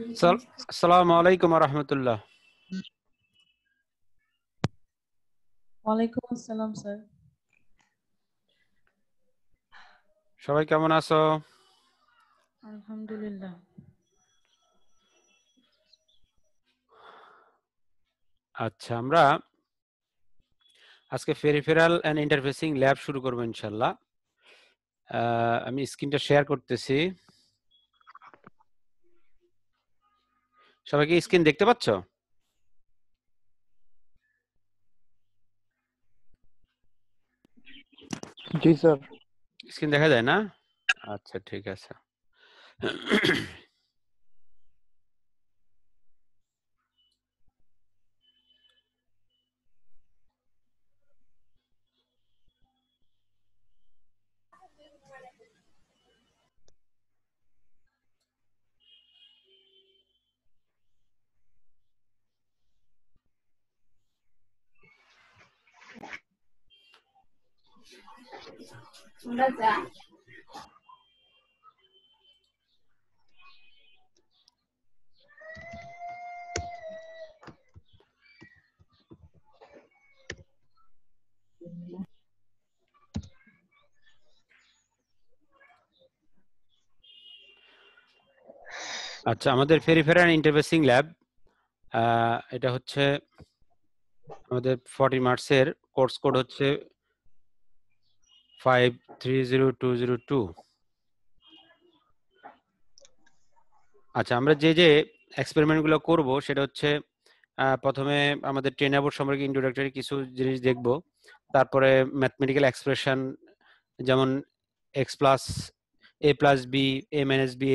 আলাইকুম ওয়ালাইকুম আসসালাম স্যার সবাই কেমন আছো আলহামদুলিল্লাহ আচ্ছা আমরা আজকে পেরিফেরাল এন্ড ইন্টারফেসিং ল্যাব শুরু করবো ইনশাল্লাহ আমি স্ক্রিনটা শেয়ার করতেছি সবাই কি স্ক্রিন দেখতে পাচ্ছ জি স্যার স্ক্রিন দেখা যায় না আচ্ছা ঠিক আছে তোমরা যা আচ্ছা আমাদের পেরিফেরাল ইন্টারফেসিং ল্যাব এটা হচ্ছে আমাদের ফর্টি মার্চের কোর্স কোড হচ্ছে আচ্ছা আমরা যে যে এক্সপেরিমেন্টগুলো করব সেটা হচ্ছে প্রথমে আমাদের ট্রেন অ্যাবোর্ড সম্পর্কে ইন্ট্রোডাক্টরি কিছু জিনিস দেখব তারপরে ম্যাথমেটিক্যাল এক্সপ্রেশন যেমন X plus A plus B A minus B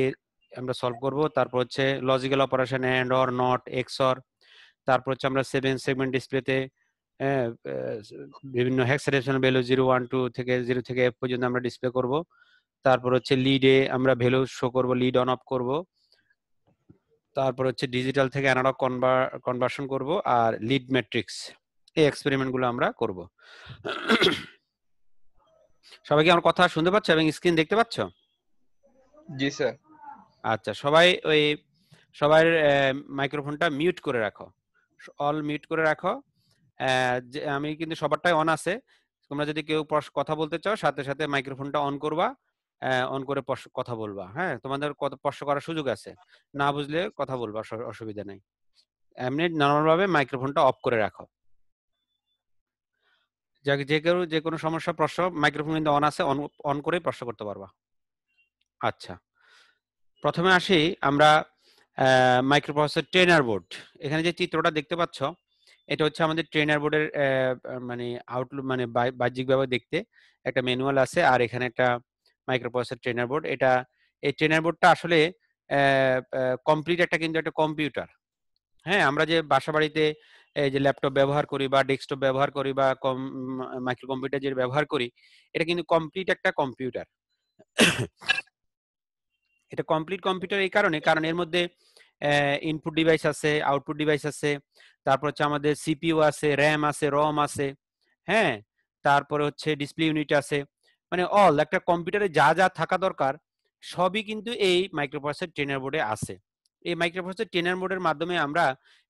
আমরা সলভ করব তারপর হচ্ছে logical operation and or not X or তারপর হচ্ছে আমরা সেভেন সেগমেন্ট ডিসপ্লেতে বিভিন্ন hexadecimal value zero one two থেকে জিরো থেকে এফ পর্যন্ত আমরা ডিসপ্লে করব তারপর হচ্ছে লিডে আমরা ভ্যালু শো করব লিড অন অফ করব তারপর হচ্ছে ডিজিটাল থেকে অ্যানালগ কনভার্সন করব আর লিড ম্যাট্রিক্স এই এক্সপেরিমেন্টগুলো আমরা করব সবাই কি আমার কথা শুনতে পাচ্ছ এবং স্ক্রিন দেখতে পাচ্ছ জি স্যার আচ্ছা সবাই ওই সবার মাইক্রোফোনটা মিউট করে রাখো অল মিউট করে রাখো আমি কিন্তু সবারটাই অন আছে তোমরা যদি কেউ কথা বলতে চাও সাথে সাথে মাইক্রোফোনটা অন করবা অন করে কথা বলবা হ্যাঁ তোমাদের স্পর্শ করার সুযোগ আছে না বুঝলে কথা বলবা অসুবিধা নাই এমনি নর্মাল ভাবে মাইক্রোফোনটা অফ করে রাখো যাকে যে কেউ যে কোনো সমস্যা প্রশ্ন মাইক্রোফোন কিন্তু অন আছে অন করে প্রশ্ন করতে পারবা আচ্ছা প্রথমে আসি আমরা মাইক্রোপ্রসেসর ট্রেনার বোর্ড এখানে যে চিত্রটা দেখতে পাচ্ছ এটা হচ্ছে আমাদের ট্রেনার বোর্ডের মানে আউটলুক মানে বাহ্যিকভাবে দেখতে একটা ম্যানুয়াল আছে আর এখানে একটা মাইক্রোপ্রসেসর ট্রেনার বোর্ড এটা এই ট্রেনার বোর্ডটা আসলে কমপ্লিট একটা কিন্তু একটা কম্পিউটার হ্যাঁ আমরা যে বাসা বাড়িতে যে ল্যাপটপ ব্যবহার করি বা ডেস্কটপ ব্যবহার করি বা কম মাইক্রো কম্পিউটার যে ব্যবহার করি এটা কিন্তু কমপ্লিট একটা কম্পিউটার এটা কমপ্লিট কম্পিউটার এই কারণে কারণ এর মধ্যে ইনপুট ডিভাইস আছে আউটপুট ডিভাইস আছে তারপর হচ্ছে আমাদের সিপিইউ আছে র্যাম আছে রম আছে হ্যাঁ তারপরে হচ্ছে ডিসপ্লে ইউনিট আছে মানে অল একটা কম্পিউটারে যা যা থাকা দরকার সবই কিন্তু এই মাইক্রোপ্রসেসর ট্রেনার বোর্ডে আছে এই মাইক্রোপ্রসেসর ট্রেনার বোর্ডের মাধ্যমে আমরা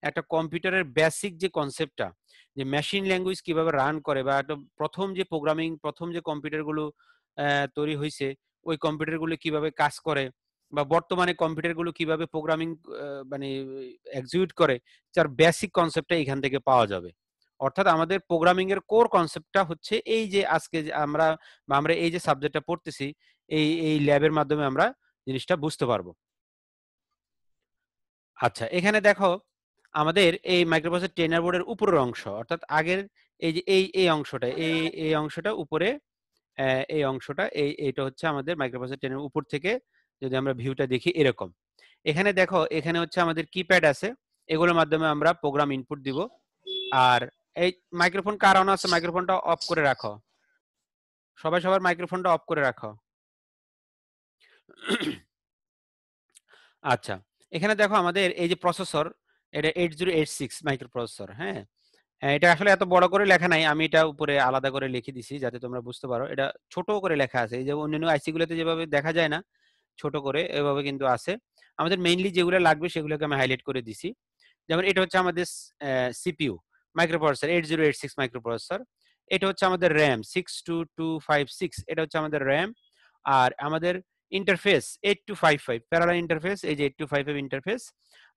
একটা কম্পিউটারের বেসিক যে কনসেপ্টটা যে মেশিন ল্যাঙ্গুয়েজ কিভাবে রান করে বা একটা প্রথম যে প্রোগ্রামিং প্রথম যে কম্পিউটারগুলো তৈরি হয়েছে ওই কম্পিউটারগুলো কিভাবে কাজ করে বা বর্তমানে কম্পিউটারগুলো কিভাবে প্রোগ্রামিং মানে এক্সিকিউট করে তার বেসিক কনসেপ্টটা এখান থেকে পাওয়া যাবে অর্থাৎ আমাদের প্রোগ্রামিং এর কোর কনসেপ্টটা হচ্ছে এই যে আজকে আমরা আমরা এই যে সাবজেক্টটা পড়তেছি এই এই ল্যাবের মাধ্যমে আমরা জিনিসটা বুঝতে পারবো আচ্ছা এখানে দেখো আমাদের এই মাইক্রোপ্রসেসর ট্রেনার বোর্ডের উপরের অংশ অর্থাৎ আগের এই যে এই এই অংশটা এই এই অংশটা উপরে এই অংশটা এই এটা হচ্ছে আমাদের মাইক্রোপ্রসেসর ট্রেনের উপর থেকে যদি আমরা ভিউটা দেখি এরকম এখানে দেখো এখানে হচ্ছে আমাদের কিপ্যাড আছে এগুলোর মাধ্যমে আমরা প্রোগ্রাম ইনপুট দিব আর এই মাইক্রোফোন কার অন আছে মাইক্রোফোনটা অফ করে রাখো সবাই সবার মাইক্রোফোনটা অফ করে রাখো আচ্ছা এখানে দেখো আমাদের এই যে প্রসেসর এটা eight zero eight six microprocessor হ্যাঁ এটা আসলে এত বড় করে লেখা নাই আমি এটা উপরে আলাদা করে লিখে দিছি যাতে তোমরা বুঝতে পারো এটা ছোট করে লেখা আছে এই যে অন্যান্য আইসি গুলোতে যেভাবে দেখা যায় না ছোট করে এভাবে কিন্তু আছে আমাদের মেইনলি যেগুলো লাগবে সেগুলোকে আমি হাইলাইট করে দিছি যেমন এটা হচ্ছে আমাদের CPU microprocessor eight zero eight six microprocessor এটা হচ্ছে আমাদের RAM six two two five six এটা হচ্ছে আমাদের র্যাম আর আমাদের interface eight two five five parallel interface এই যে eight two five five interface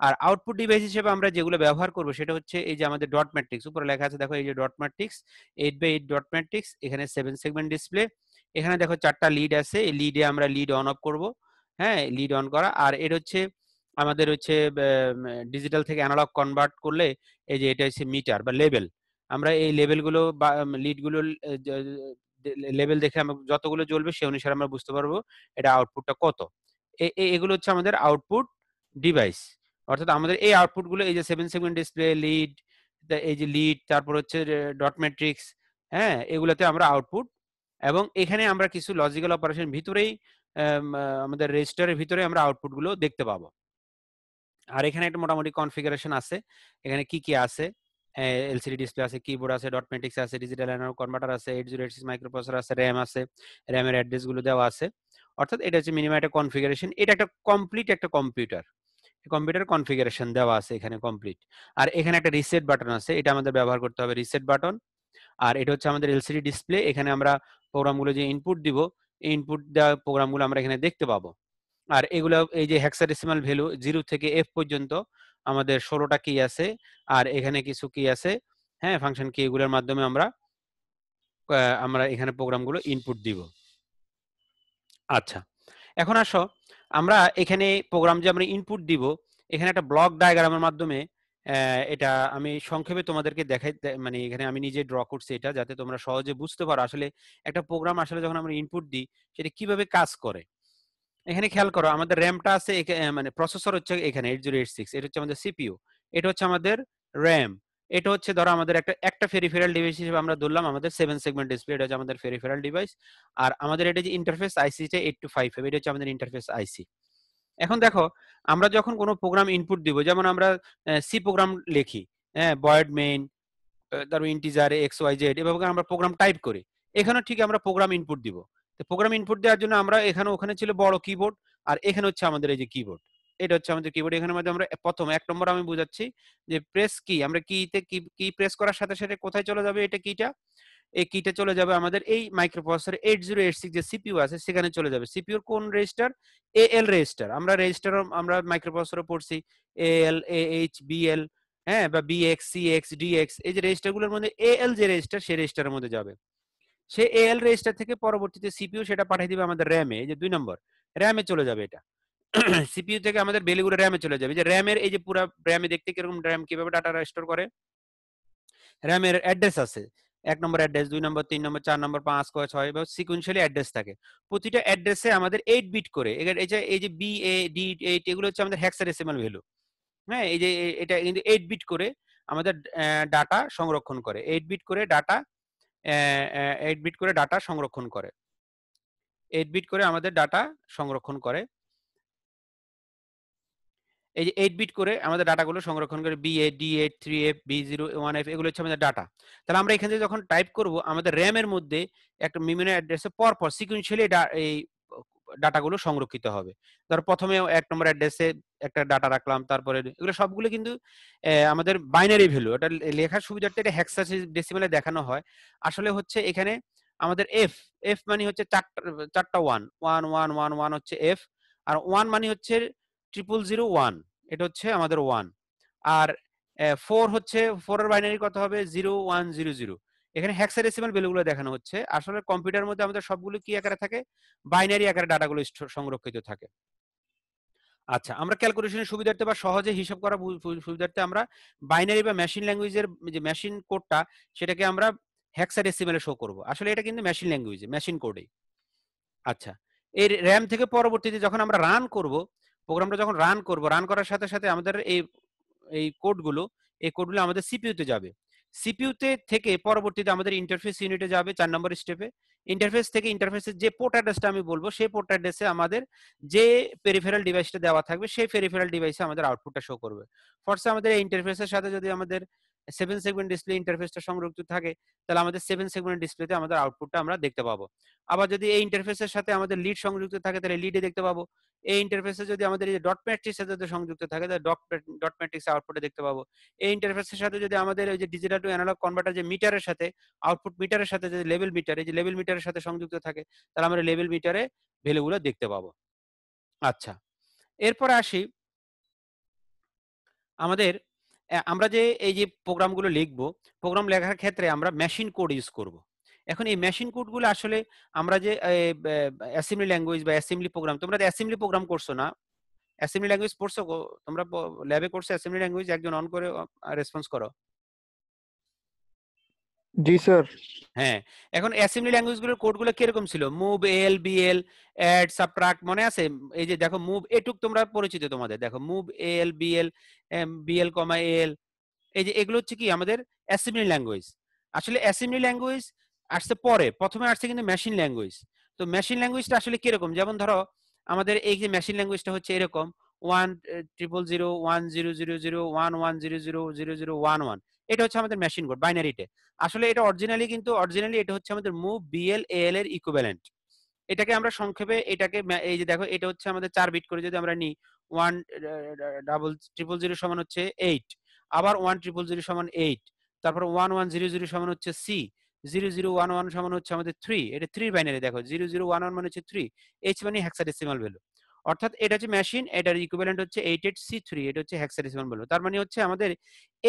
আর আউটপুট ডিভাইস হিসেবে আমরা যেগুলো ব্যবহার করব সেটা হচ্ছে এই যে আমাদের ডট ম্যাট্রিক্স উপরে লেখা আছে দেখো এই যে dot matrix eight by eight dot matrix এখানে সেভেন সেগমেন্ট ডিসপ্লে এখানে দেখো চারটা লিড আছে এই লিডে আমরা লিড অন অফ করবো হ্যাঁ লিড অন করা আর এর হচ্ছে আমাদের হচ্ছে ডিজিটাল থেকে অ্যানালগ কনভার্ট করলে এই যে এটা হচ্ছে মিটার বা লেভেল আমরা এই লেভেলগুলো বা লিডগুলো লেভেল দেখে আমরা যতগুলো জ্বলবে সে অনুসারে আমরা বুঝতে পারবো এটা আউটপুটটা কত এগুলো হচ্ছে আমাদের আউটপুট ডিভাইস অর্থাৎ আমাদের এই আউটপুটগুলো এই যে সেভেন সেভেন ডিসপ্লে লিড এই যে লিড তারপর হচ্ছে ডট ম্যাট্রিক্স হ্যাঁ এগুলোতে আমরা আউটপুট এবং এখানে আমরা কিছু লজিক্যাল অপারেশন ভিতরেই আমাদের রেজিস্টারের ভিতরে আমরা আউটপুট গুলো দেখতে পাবো আর এখানে একটা মোটামুটি কনফিগারেশন আছে এখানে কি কি আছে এলসিডি ডিসপ্লে আছে কিবোর্ড আছে ডট মেট্রিক্স আছে ডিজিটাল কনভার্টার আছে এইট জিরো এইট সিক্স আছে র্যাম আছে র্যামের গুলো দেওয়া আছে অর্থাৎ এটা হচ্ছে মিনিমাম একটা কনফিগারেশন এটা একটা কমপ্লিট একটা কম্পিউটার কম্পিউটার কনফিগারেশন দেওয়া আছে এখানে কমপ্লিট আর এখানে একটা রিসেট বাটন আছে এটা আমাদের ব্যবহার করতে হবে রিসেট বাটন আর এটা হচ্ছে আমাদের এলসিডি ডিসপ্লে এখানে আমরা প্রোগ্রামগুলো যে ইনপুট দিব ইনপুট দেওয়া প্রোগ্রামগুলো আমরা এখানে দেখতে পাবো আর এগুলো এই যে হেক্সাডেসিমাল ভ্যালু জিরো থেকে এফ পর্যন্ত আমাদের ষোলোটা কি আছে আর এখানে কিছু কি আছে হ্যাঁ ফাংশন কি এগুলোর মাধ্যমে আমরা আমরা এখানে প্রোগ্রামগুলো ইনপুট দিব আচ্ছা এখন আসো আমরা এখানে প্রোগ্রাম যে আমরা ইনপুট দিব এখানে একটা ব্লক ডায়াগ্রামের মাধ্যমে এটা আমি সংক্ষেপে তোমাদেরকে দেখাই মানে এখানে আমি নিজে ড্র করছি এটা যাতে তোমরা সহজে বুঝতে পারো আসলে একটা প্রোগ্রাম আসলে যখন আমরা ইনপুট দিই সেটা কিভাবে কাজ করে এখানে খেয়াল করো আমাদের র্যামটা আছে মানে প্রসেসর হচ্ছে এখানে এইট জিরো এইট সিক্স এটা হচ্ছে আমাদের সিপিও এটা হচ্ছে আমাদের র্যাম এটা হচ্ছে ধরো আমাদের একটা একটা ফেরিফেরাল ডিভাইস হিসেবে আমরা ধরলাম আমাদের সেভেন সেগমেন্ট ডিসপ্লে এটা হচ্ছে আমাদের ফেরিফেরাল ডিভাইস আর আমাদের এটা যে interface IC eight two five এটা হচ্ছে আমাদের ইন্টারফেস আইসি এখন দেখো আমরা যখন কোনো প্রোগ্রাম ইনপুট দিব যেমন আমরা সি প্রোগ্রাম লিখি হ্যাঁ বয়েড মেইন তারপর ইন্টিজার এক্স ওয়াই জেড এভাবে আমরা প্রোগ্রাম টাইপ করি এখানেও ঠিক আমরা প্রোগ্রাম ইনপুট দিব তো প্রোগ্রাম ইনপুট দেওয়ার জন্য আমরা এখানে ওখানে ছিল বড় কিবোর্ড আর এখানে হচ্ছে আমাদের এই যে কিবোর্ড এটা হচ্ছে আমাদের কিবোর্ড এখানে মধ্যে আমরা প্রথম এক নম্বর আমি বুঝাচ্ছি যে প্রেস কি আমরা কিতে কি কি প্রেস করার সাথে সাথে কোথায় চলে যাবে এটা কিটা এই কিটা চলে যাবে আমাদের এই মাইক্রোপ্রসেসর এইট জিরো যে সিপিউ আছে সেখানে চলে যাবে সিপিউর কোন রেজিস্টার এ এল রেজিস্টার আমরা রেজিস্টার আমরা মাইক্রোপ্রসেসরও পড়ছি এ এল এ এইচ বি এল হ্যাঁ বা বি এক্স সি এক্স এই যে রেজিস্টারগুলোর মধ্যে এ এল যে রেজিস্টার সেই রেজিস্টারের মধ্যে যাবে সে এএল রেজিস্টার থেকে পরবর্তীতে সিপিউ সেটা পাঠিয়ে দিবে আমাদের র্যামে এই যে দুই নম্বর র্যামে চলে যাবে এটা সিপিইউ থেকে আমাদের ভ্যালুগুলো র্যামে চলে যাবে যে র্যামের এই যে পুরো র্যামে দেখতে কিরকম র্যাম কিভাবে ডাটা স্টোর করে র্যামের অ্যাড্রেস আছে এক নম্বর অ্যাড্রেস দুই নম্বর তিন নম্বর চার নম্বর পাঁচ কয় ছয় এবং সিকুয়েন্সিয়ালি অ্যাড্রেস থাকে প্রতিটা অ্যাড্রেসে আমাদের এইট বিট করে এই যে এই যে বি এ ডি এইট এগুলো হচ্ছে আমাদের হ্যাক্সারেসিমাল ভ্যালু হ্যাঁ এই যে এটা কিন্তু এইট বিট করে আমাদের ডাটা সংরক্ষণ করে এইট বিট করে ডাটা এইট বিট করে ডাটা সংরক্ষণ করে এইট বিট করে আমাদের ডাটা সংরক্ষণ করে এই যে এইট বিট করে আমাদের ডাটাগুলো সংরক্ষণ করে B A D A three F B zero one F এগুলো হচ্ছে আমাদের ডাটা তাহলে আমরা এখান থেকে যখন টাইপ করবো আমাদের র্যামের মধ্যে একটা মিমিনো অ্যাড্রেসে পরপর সিকুয়েন্সিয়ালি এই ডাটাগুলো সংরক্ষিত হবে ধর প্রথমে এক নম্বর অ্যাড্রেসে একটা ডাটা রাখলাম তারপরে এগুলো সবগুলো কিন্তু আমাদের বাইনারি ভ্যালু এটা লেখার সুবিধার্থে এটা হেক্সা ডেসিমালে দেখানো হয় আসলে হচ্ছে এখানে আমাদের এফ এফ মানে হচ্ছে চারটা চারটা one one one one one হচ্ছে এফ আর ওয়ান মানে হচ্ছে ট্রিপল জিরো ওয়ান এটা হচ্ছে আমাদের ওয়ান আর ফোর হচ্ছে ফোরের বাইনারি কত হবে জিরো ওয়ান জিরো জিরো এখানে হ্যাক্সারেসিমাল ভ্যালুগুলো দেখানো হচ্ছে আসলে কম্পিউটার মধ্যে আমাদের সবগুলো কি আকারে থাকে বাইনারি আকারে ডাটাগুলো সংরক্ষিত থাকে আচ্ছা আমরা ক্যালকুলেশনের সুবিধার্থে বা সহজে হিসাব করা সুবিধার্থে আমরা বাইনারি বা মেশিন ল্যাঙ্গুয়েজের যে মেশিন কোডটা সেটাকে আমরা হ্যাক্সাডেসিমেলে শো করব আসলে এটা কিন্তু মেশিন ল্যাঙ্গুয়েজ মেশিন কোডেই আচ্ছা এর র্যাম থেকে পরবর্তীতে যখন আমরা রান করব প্রোগ্রামটা যখন রান করব রান করার সাথে সাথে আমাদের এই এই কোডগুলো এই কোডগুলো আমাদের সিপিউতে যাবে সিপিউতে থেকে পরবর্তীতে আমাদের ইন্টারফেস ইউনিটে যাবে চার নম্বর স্টেপে ইন্টারফেস থেকে ইন্টারফেসের যে পোর্ট অ্যাড্রেসটা আমি বলবো সেই পোর্ট অ্যাড্রেসে আমাদের যে পেরিফেরাল ডিভাইসটা দেওয়া থাকবে সেই পেরিফেরাল ডিভাইসে আমাদের আউটপুটটা শো করবে ফর্সে আমাদের এই ইন্টারফেসের সাথে যদি আমাদের সেভেন সেগমেন্ট ডিসপ্লে ইন্টারফেসটা সংযুক্ত থাকে তাহলে আমাদের সেভেন সেগমেন্ট ডিসপ্লেতে আমাদের আউটপুটটা আমরা দেখতে পাবো আবার যদি এই ইন্টারফেসের সাথে আমাদের লিড সংযুক্ত থাকে তাহলে লিডে দেখতে পাবো এই ইন্টারফেসে যদি আমাদের এই ডট ম্যাট্রিক্সের সাথে সংযুক্ত থাকে তাহলে ডট ডট ম্যাট্রিক্স আউটপুটে দেখতে পাবো এই ইন্টারফেসের সাথে যদি আমাদের ওই যে ডিজিটাল টু অ্যানালগ কনভার্টার যে মিটারের সাথে আউটপুট মিটারের সাথে যদি লেভেল মিটার এই যে লেভেল মিটারের সাথে সংযুক্ত থাকে তাহলে আমরা লেভেল মিটারে ভ্যালুগুলো দেখতে পাবো আচ্ছা এরপর আসি আমাদের আমরা যে এই যে প্রোগ্রামগুলো লিখব প্রোগ্রাম লেখার ক্ষেত্রে আমরা মেশিন কোড ইউজ করব এখন এই মেশিন কোডগুলো আসলে আমরা যে অ্যাসেম্বলি ল্যাঙ্গুয়েজ বা অ্যাসেম্বলি প্রোগ্রাম তোমরা অ্যাসেম্বলি প্রোগ্রাম করছো না অ্যাসেম্বলি ল্যাঙ্গুয়েজ পড়ছো তোমরা ল্যাবে করছো অ্যাসেম্বলি ল্যাঙ্গুয়েজ একজন অন করে রেসপন্স করো জি স্যার হ্যাঁ এখন অ্যাসেম্বলি ল্যাঙ্গুয়েজগুলোর গুলো কিরকম ছিল move L B L add subtract মনে আছে এই যে দেখো মুভ এটুক তোমরা পরিচিত তোমাদের দেখো move L BL BL comma L এই যে এগুলো হচ্ছে কি আমাদের অ্যাসেম্বলি ল্যাঙ্গুয়েজ আসলে অ্যাসেম্বলি ল্যাঙ্গুয়েজ আসছে পরে প্রথমে আসছে কিন্তু মেশিন ল্যাঙ্গুয়েজ তো মেশিন ল্যাঙ্গুয়েজটা আসলে কিরকম যেমন ধরো আমাদের এই যে মেশিন ল্যাঙ্গুয়েজটা হচ্ছে এরকম one triple zero one zero zero zero one one zero zero zero zero one one এটা হচ্ছে আমাদের মেশিন কোড বাইনারিতে আসলে এটা অরিজিনালি কিন্তু অরিজিনালি এটা হচ্ছে আমাদের মুভ বিএল এল এর ইকুইভ্যালেন্ট এটাকে আমরা সংক্ষেপে এটাকে এই যে দেখো এটা হচ্ছে আমাদের চার বিট করে যদি আমরা নিই ওয়ান ডাবল ট্রিপল জিরো সমান হচ্ছে এইট আবার ওয়ান ট্রিপল জিরো সমান এইট তারপর ওয়ান ওয়ান জিরো জিরো সমান হচ্ছে C zero zero one one সমান হচ্ছে আমাদের থ্রি এটা থ্রি বাইনারি দেখো জিরো জিরো ওয়ান ওয়ান মানে হচ্ছে থ্রি এইচ মানে হেক্সাডেসিমাল ভ্যালু অর্থাৎ এটা হচ্ছে মেশিন এটার ইকুইভ্যালেন্ট হচ্ছে এইট এইট সি থ্রি এটা হচ্ছে হ্যাক্সাডেসিমাল বলবো তার মানে হচ্ছে আমাদের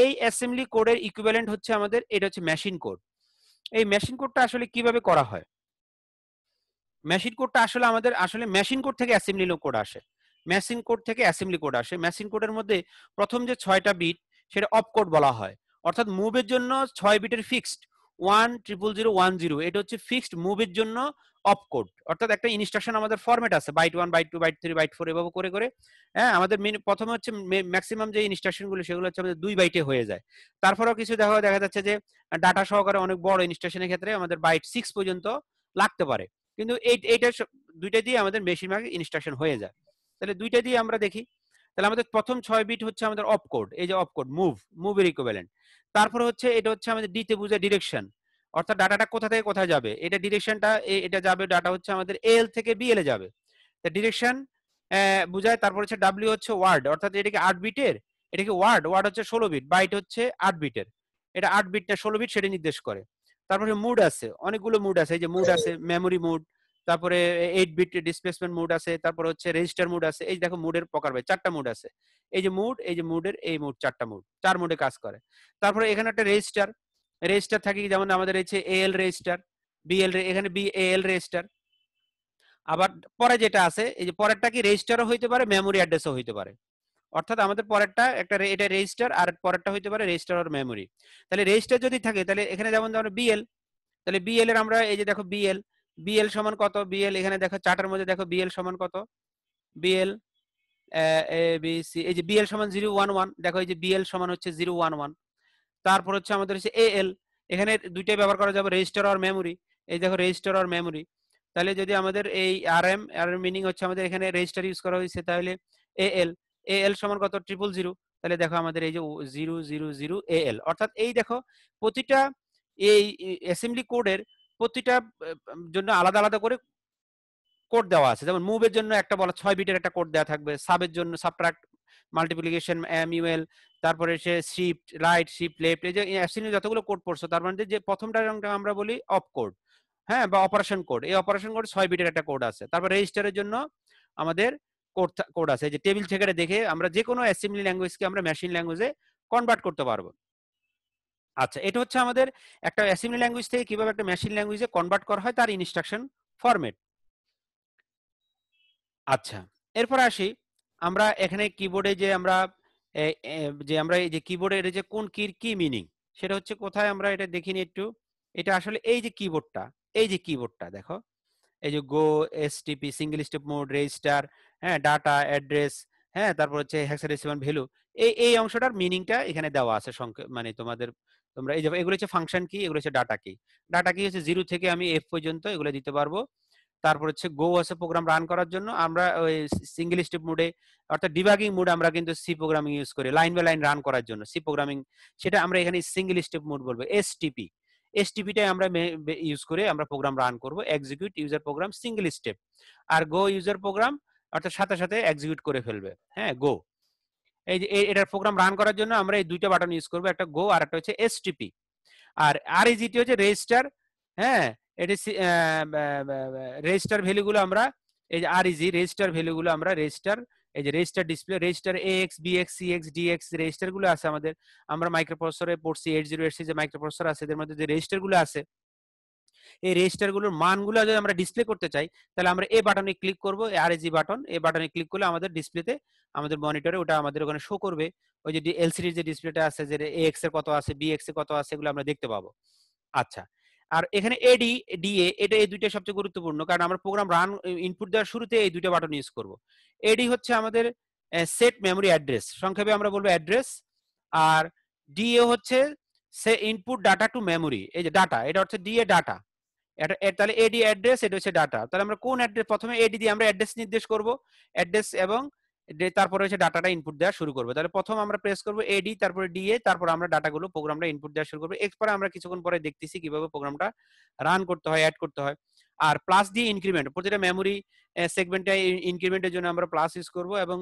এই অ্যাসেম্বলি কোডের ইকুইভ্যালেন্ট হচ্ছে আমাদের এটা হচ্ছে মেশিন কোড এই মেশিন কোডটা আসলে কিভাবে করা হয় মেশিন কোডটা আসলে আমাদের আসলে মেশিন কোড থেকে অ্যাসেম্বলি কোড আসে মেশিন কোড থেকে অ্যাসেম্বলি কোড আসে মেশিন কোডের মধ্যে প্রথম যে ছয়টা বিট সেটা অপ কোড বলা হয় অর্থাৎ মুভের জন্য ছয় বিটের fixed one triple zero one zero এটা হচ্ছে ফিক্সড মুভের জন্য অপকোড অর্থাৎ একটা ইনস্ট্রাকশন আমাদের ফরম্যাট আছে byte one byte two byte three byte four এভাবে করে করে হ্যাঁ আমাদের প্রথমে হচ্ছে ম্যাক্সিমাম যে ইনস্ট্রাকশনগুলো সেগুলো হচ্ছে আমাদের দুই বাইটে হয়ে যায় তারপরেও কিছু দেখা দেখা যাচ্ছে যে ডাটা সহকারে অনেক বড় ইনস্ট্রাকশনের ক্ষেত্রে আমাদের বাইট সিক্স পর্যন্ত লাগতে পারে কিন্তু এই এইটা দুইটা দিয়ে আমাদের বেশিরভাগ ইনস্ট্রাকশন হয়ে যায় তাহলে দুইটা দিয়ে আমরা দেখি তাহলে আমাদের প্রথম ছয় বিট হচ্ছে আমাদের অপকোড এই যে অপকোড মুভ মুভের ইকুইভ্যালেন্ট তারপরে হচ্ছে এটা হচ্ছে আমাদের ডিতে বুঝে ডিরেকশন অর্থাৎ ডাটাটা কোথা থেকে কোথায় যাবে এটা ডিরেকশনটা এটা যাবে ডাটা হচ্ছে আমাদের এল থেকে এল এ যাবে তা ডিরেকশন বুঝায় তারপর হচ্ছে ডাব্লিউ হচ্ছে ওয়ার্ড অর্থাৎ এটাকে আট বিটের এটাকে ওয়ার্ড ওয়ার্ড হচ্ছে ষোলো বিট বাইট হচ্ছে আট বিটের এটা আট বিট না ষোলো বিট সেটা নির্দেশ করে তারপরে মুড আছে অনেকগুলো মুড আছে এই যে মুড হ্যাঁ। আছে মেমোরি মুড তারপরে এইট বিট ডিসপ্লেসমেন্ট মুড আছে তারপরে হচ্ছে রেজিস্টার মুড আছে এই দেখো মুডের প্রকার ভাই চারটা মুড আছে এই যে মুড এই যে মুডের এই মুড চারটা মুড চার মুডে কাজ করে তারপরে এখানে একটা রেজিস্টার রেজিস্টার থাকে যেমন আমাদের রয়েছে এএল রেজিস্টার বিএল এখানে বি এল রেজিস্টার আবার পরে যেটা আছে এই যে পরেরটা কি রেজিস্টারও হইতে পারে মেমোরি অ্যাড্রেসও হইতে পারে অর্থাৎ আমাদের পরেরটা একটা এটা রেজিস্টার আর পরেরটা হইতে পারে রেজিস্টার আর মেমোরি তাহলে রেজিস্টার যদি থাকে তাহলে এখানে যেমন ধরো বিএল তাহলে বিএল এর আমরা এই যে দেখো বিএল বিএল সমান কত বিএল এখানে দেখো চার্টার মধ্যে দেখো বিএল সমান কত বিএল সি এই যে বিএল সমান জিরো ওয়ান ওয়ান দেখো এই যে বিএল সমান হচ্ছে জিরো ওয়ান ওয়ান তারপর হচ্ছে আমাদের হচ্ছে এএল এখানে দুইটাই ব্যবহার করা যাবে রেজিস্টার আর মেমোরি এই দেখো রেজিস্টার আর মেমোরি তাহলে যদি আমাদের এই আর এম আর মিনিং হচ্ছে আমাদের এখানে রেজিস্টার ইউজ করা হয়েছে তাহলে এ এল এ এল সমান কত ট্রিপল জিরো তাহলে দেখো আমাদের এই যে zero zero zero A L অর্থাৎ এই দেখো প্রতিটা এই অ্যাসেম্বলি কোডের প্রতিটা জন্য আলাদা আলাদা করে কোড দেওয়া আছে যেমন মুভের জন্য একটা বলা ছয় বিটের একটা কোড দেওয়া থাকবে সাবের জন্য সাবট্রাক্ট মাল্টিপ্লিকেশন এম ইউএল তারপরে সে শিফট রাইট শিফট লেফট এই যে অ্যাসিনি যতগুলো কোড পড়ছো তার মানে যে প্রথমটা আমরা বলি অফ কোড হ্যাঁ বা অপারেশন কোড এই অপারেশন কোড ছয় বিটের একটা কোড আছে তারপর রেজিস্টারের জন্য আমাদের কোড কোড আছে যে টেবিল থেকে দেখে আমরা যে কোনো অ্যাসেম্বলি ল্যাঙ্গুয়েজকে আমরা মেশিন ল্যাঙ্গুয়েজে কনভার্ট করতে পারবো আচ্ছা এটা হচ্ছে আমাদের একটা অ্যাসেম্বলি ল্যাঙ্গুয়েজ থেকে কিভাবে একটা মেশিন ল্যাঙ্গুয়েজে কনভার্ট করা হয় তার ইনস্ট্রাকশন ফরম্যাট আচ্ছা এরপর আসি আমরা এখানে কিবোর্ডে যে আমরা যে আমরা এই যে কিবোর্ডে এটা যে কোন কির কি মিনিং সেটা হচ্ছে কোথায় আমরা এটা দেখিনি একটু এটা আসলে এই যে কিবোর্ডটা এই যে কিবোর্ডটা দেখো এই যে go STP single step mode register হ্যাঁ ডাটা অ্যাড্রেস হ্যাঁ তারপর হচ্ছে হেক্সাডেসিমাল ভ্যালু এই এই অংশটার মিনিংটা এখানে দেওয়া আছে মানে তোমাদের তোমরা এই যে এগুলো হচ্ছে ফাংশন কি এগুলো হচ্ছে ডাটা কি ডাটা কি হচ্ছে জিরো থেকে আমি এফ পর্যন্ত এগুলো দিতে পারবো তারপর হচ্ছে গো আছে প্রোগ্রাম রান করার জন্য আমরা ওই সিঙ্গেল স্টেপ মোডে অর্থাৎ ডিবাগিং মোড আমরা কিন্তু সি প্রোগ্রামিং ইউজ করি লাইন বাই লাইন রান করার জন্য সি প্রোগ্রামিং সেটা আমরা এখানে সিঙ্গেল স্টেপ মোড বলবো এস টিপি এস টিপিটাই আমরা ইউজ করে আমরা প্রোগ্রাম রান করবো execute user program single step আর গো ইউজার প্রোগ্রাম অর্থাৎ সাথে সাথে এক্সিকিউট করে ফেলবে হ্যাঁ গো এই যে এটার প্রোগ্রাম রান করার জন্য আমরা এই দুইটা বাটন ইউজ করবো একটা গো আর একটা হচ্ছে এসটিপি আর আর ইজিটি হচ্ছে রেজিস্টার হ্যাঁ এটি রেজিস্টার ভ্যালুগুলো আমরা এই যে আর ইজি রেজিস্টার ভ্যালুগুলো আমরা রেজিস্টার এই যে register display register A X B X C X D X রেজিস্টারগুলো আছে আমাদের আমরা মাইক্রোপ্রসেসরে পড়ছি এইট জিরো এইট সি যে মাইক্রোপ্রসেসর আছে এদের মধ্যে যে রেজিস্টারগুলো আছে এই রেজিস্টার মান মানগুলো যদি আমরা ডিসপ্লে করতে চাই তাহলে আমরা এ বাটনে ক্লিক করব আর জি বাটন এ বাটনে ক্লিক করলে আমাদের ডিসপ্লেতে আমাদের মনিটরে ওটা আমাদের ওখানে শো করবে ওই যে এলসিডির যে ডিসপ্লেটা আছে যে এ এক্স এর কত আছে বি এক্স এর কত আছে এগুলো আমরা দেখতে পাবো আচ্ছা আর এখানে এডি ডিএ এটা এই দুইটা সবচেয়ে গুরুত্বপূর্ণ কারণ আমরা প্রোগ্রাম রান ইনপুট দেওয়ার শুরুতে এই দুইটা বাটন ইউজ করব এডি হচ্ছে আমাদের সেট মেমোরি অ্যাড্রেস সংক্ষেপে আমরা বলবো অ্যাড্রেস আর ডিএ হচ্ছে সে ইনপুট ডাটা টু মেমোরি এই যে ডাটা এটা হচ্ছে ডিএ ডাটা এটা তাহলে এডি অ্যাড্রেস এটা হচ্ছে ডাটা তাহলে আমরা কোন অ্যাড্রেস প্রথমে এডি দিয়ে আমরা অ্যাড্রেস নির্দেশ করব অ্যাড্রেস এবং তারপরে হচ্ছে ডাটাটা ইনপুট দেওয়া শুরু করবো তাহলে প্রথম আমরা প্রেস করবো এডি তারপরে ডিএ তারপর আমরা ডাটাগুলো প্রোগ্রামটা ইনপুট দেওয়া শুরু করবো এরপরে আমরা কিছুক্ষণ পরে দেখতেছি কিভাবে প্রোগ্রামটা রান করতে হয় অ্যাড করতে হয় আর প্লাস দিয়ে ইনক্রিমেন্ট প্রতিটা মেমোরি সেগমেন্টটা ইনক্রিমেন্টের জন্য আমরা প্লাস ইউজ করব এবং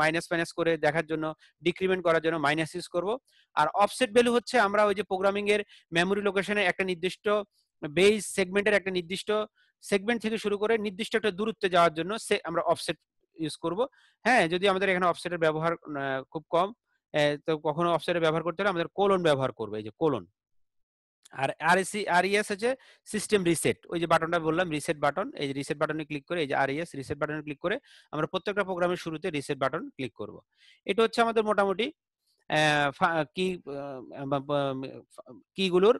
মাইনাস মাইনাস করে দেখার জন্য ডিক্রিমেন্ট করার জন্য মাইনাস ইউজ করব আর অফসেট ভ্যালু হচ্ছে আমরা ওই যে প্রোগ্রামিং এর মেমোরি লোকেশনে একটা নির্দিষ্ট বেস সেগমেন্টের একটা নির্দিষ্ট সেগমেন্ট থেকে শুরু করে নির্দিষ্ট একটা দূরত্বে যাওয়ার জন্য সে আমরা অফসেট ইউজ করব হ্যাঁ যদি আমাদের এখানে অফসেটের ব্যবহার খুব কম তো কখনো অফসেটের ব্যবহার করতে হলে আমাদের কোলন ব্যবহার করবে এই যে কোলন আর আর এসি আর ইএস হচ্ছে সিস্টেম রিসেট ওই যে বাটনটা বললাম রিসেট বাটন এই যে রিসেট বাটনে ক্লিক করে এই যে আর ইএস রিসেট বাটনে ক্লিক করে আমরা প্রত্যেকটা প্রোগ্রামের শুরুতে রিসেট বাটন ক্লিক করব এটা হচ্ছে আমাদের মোটামুটি কি কিগুলোর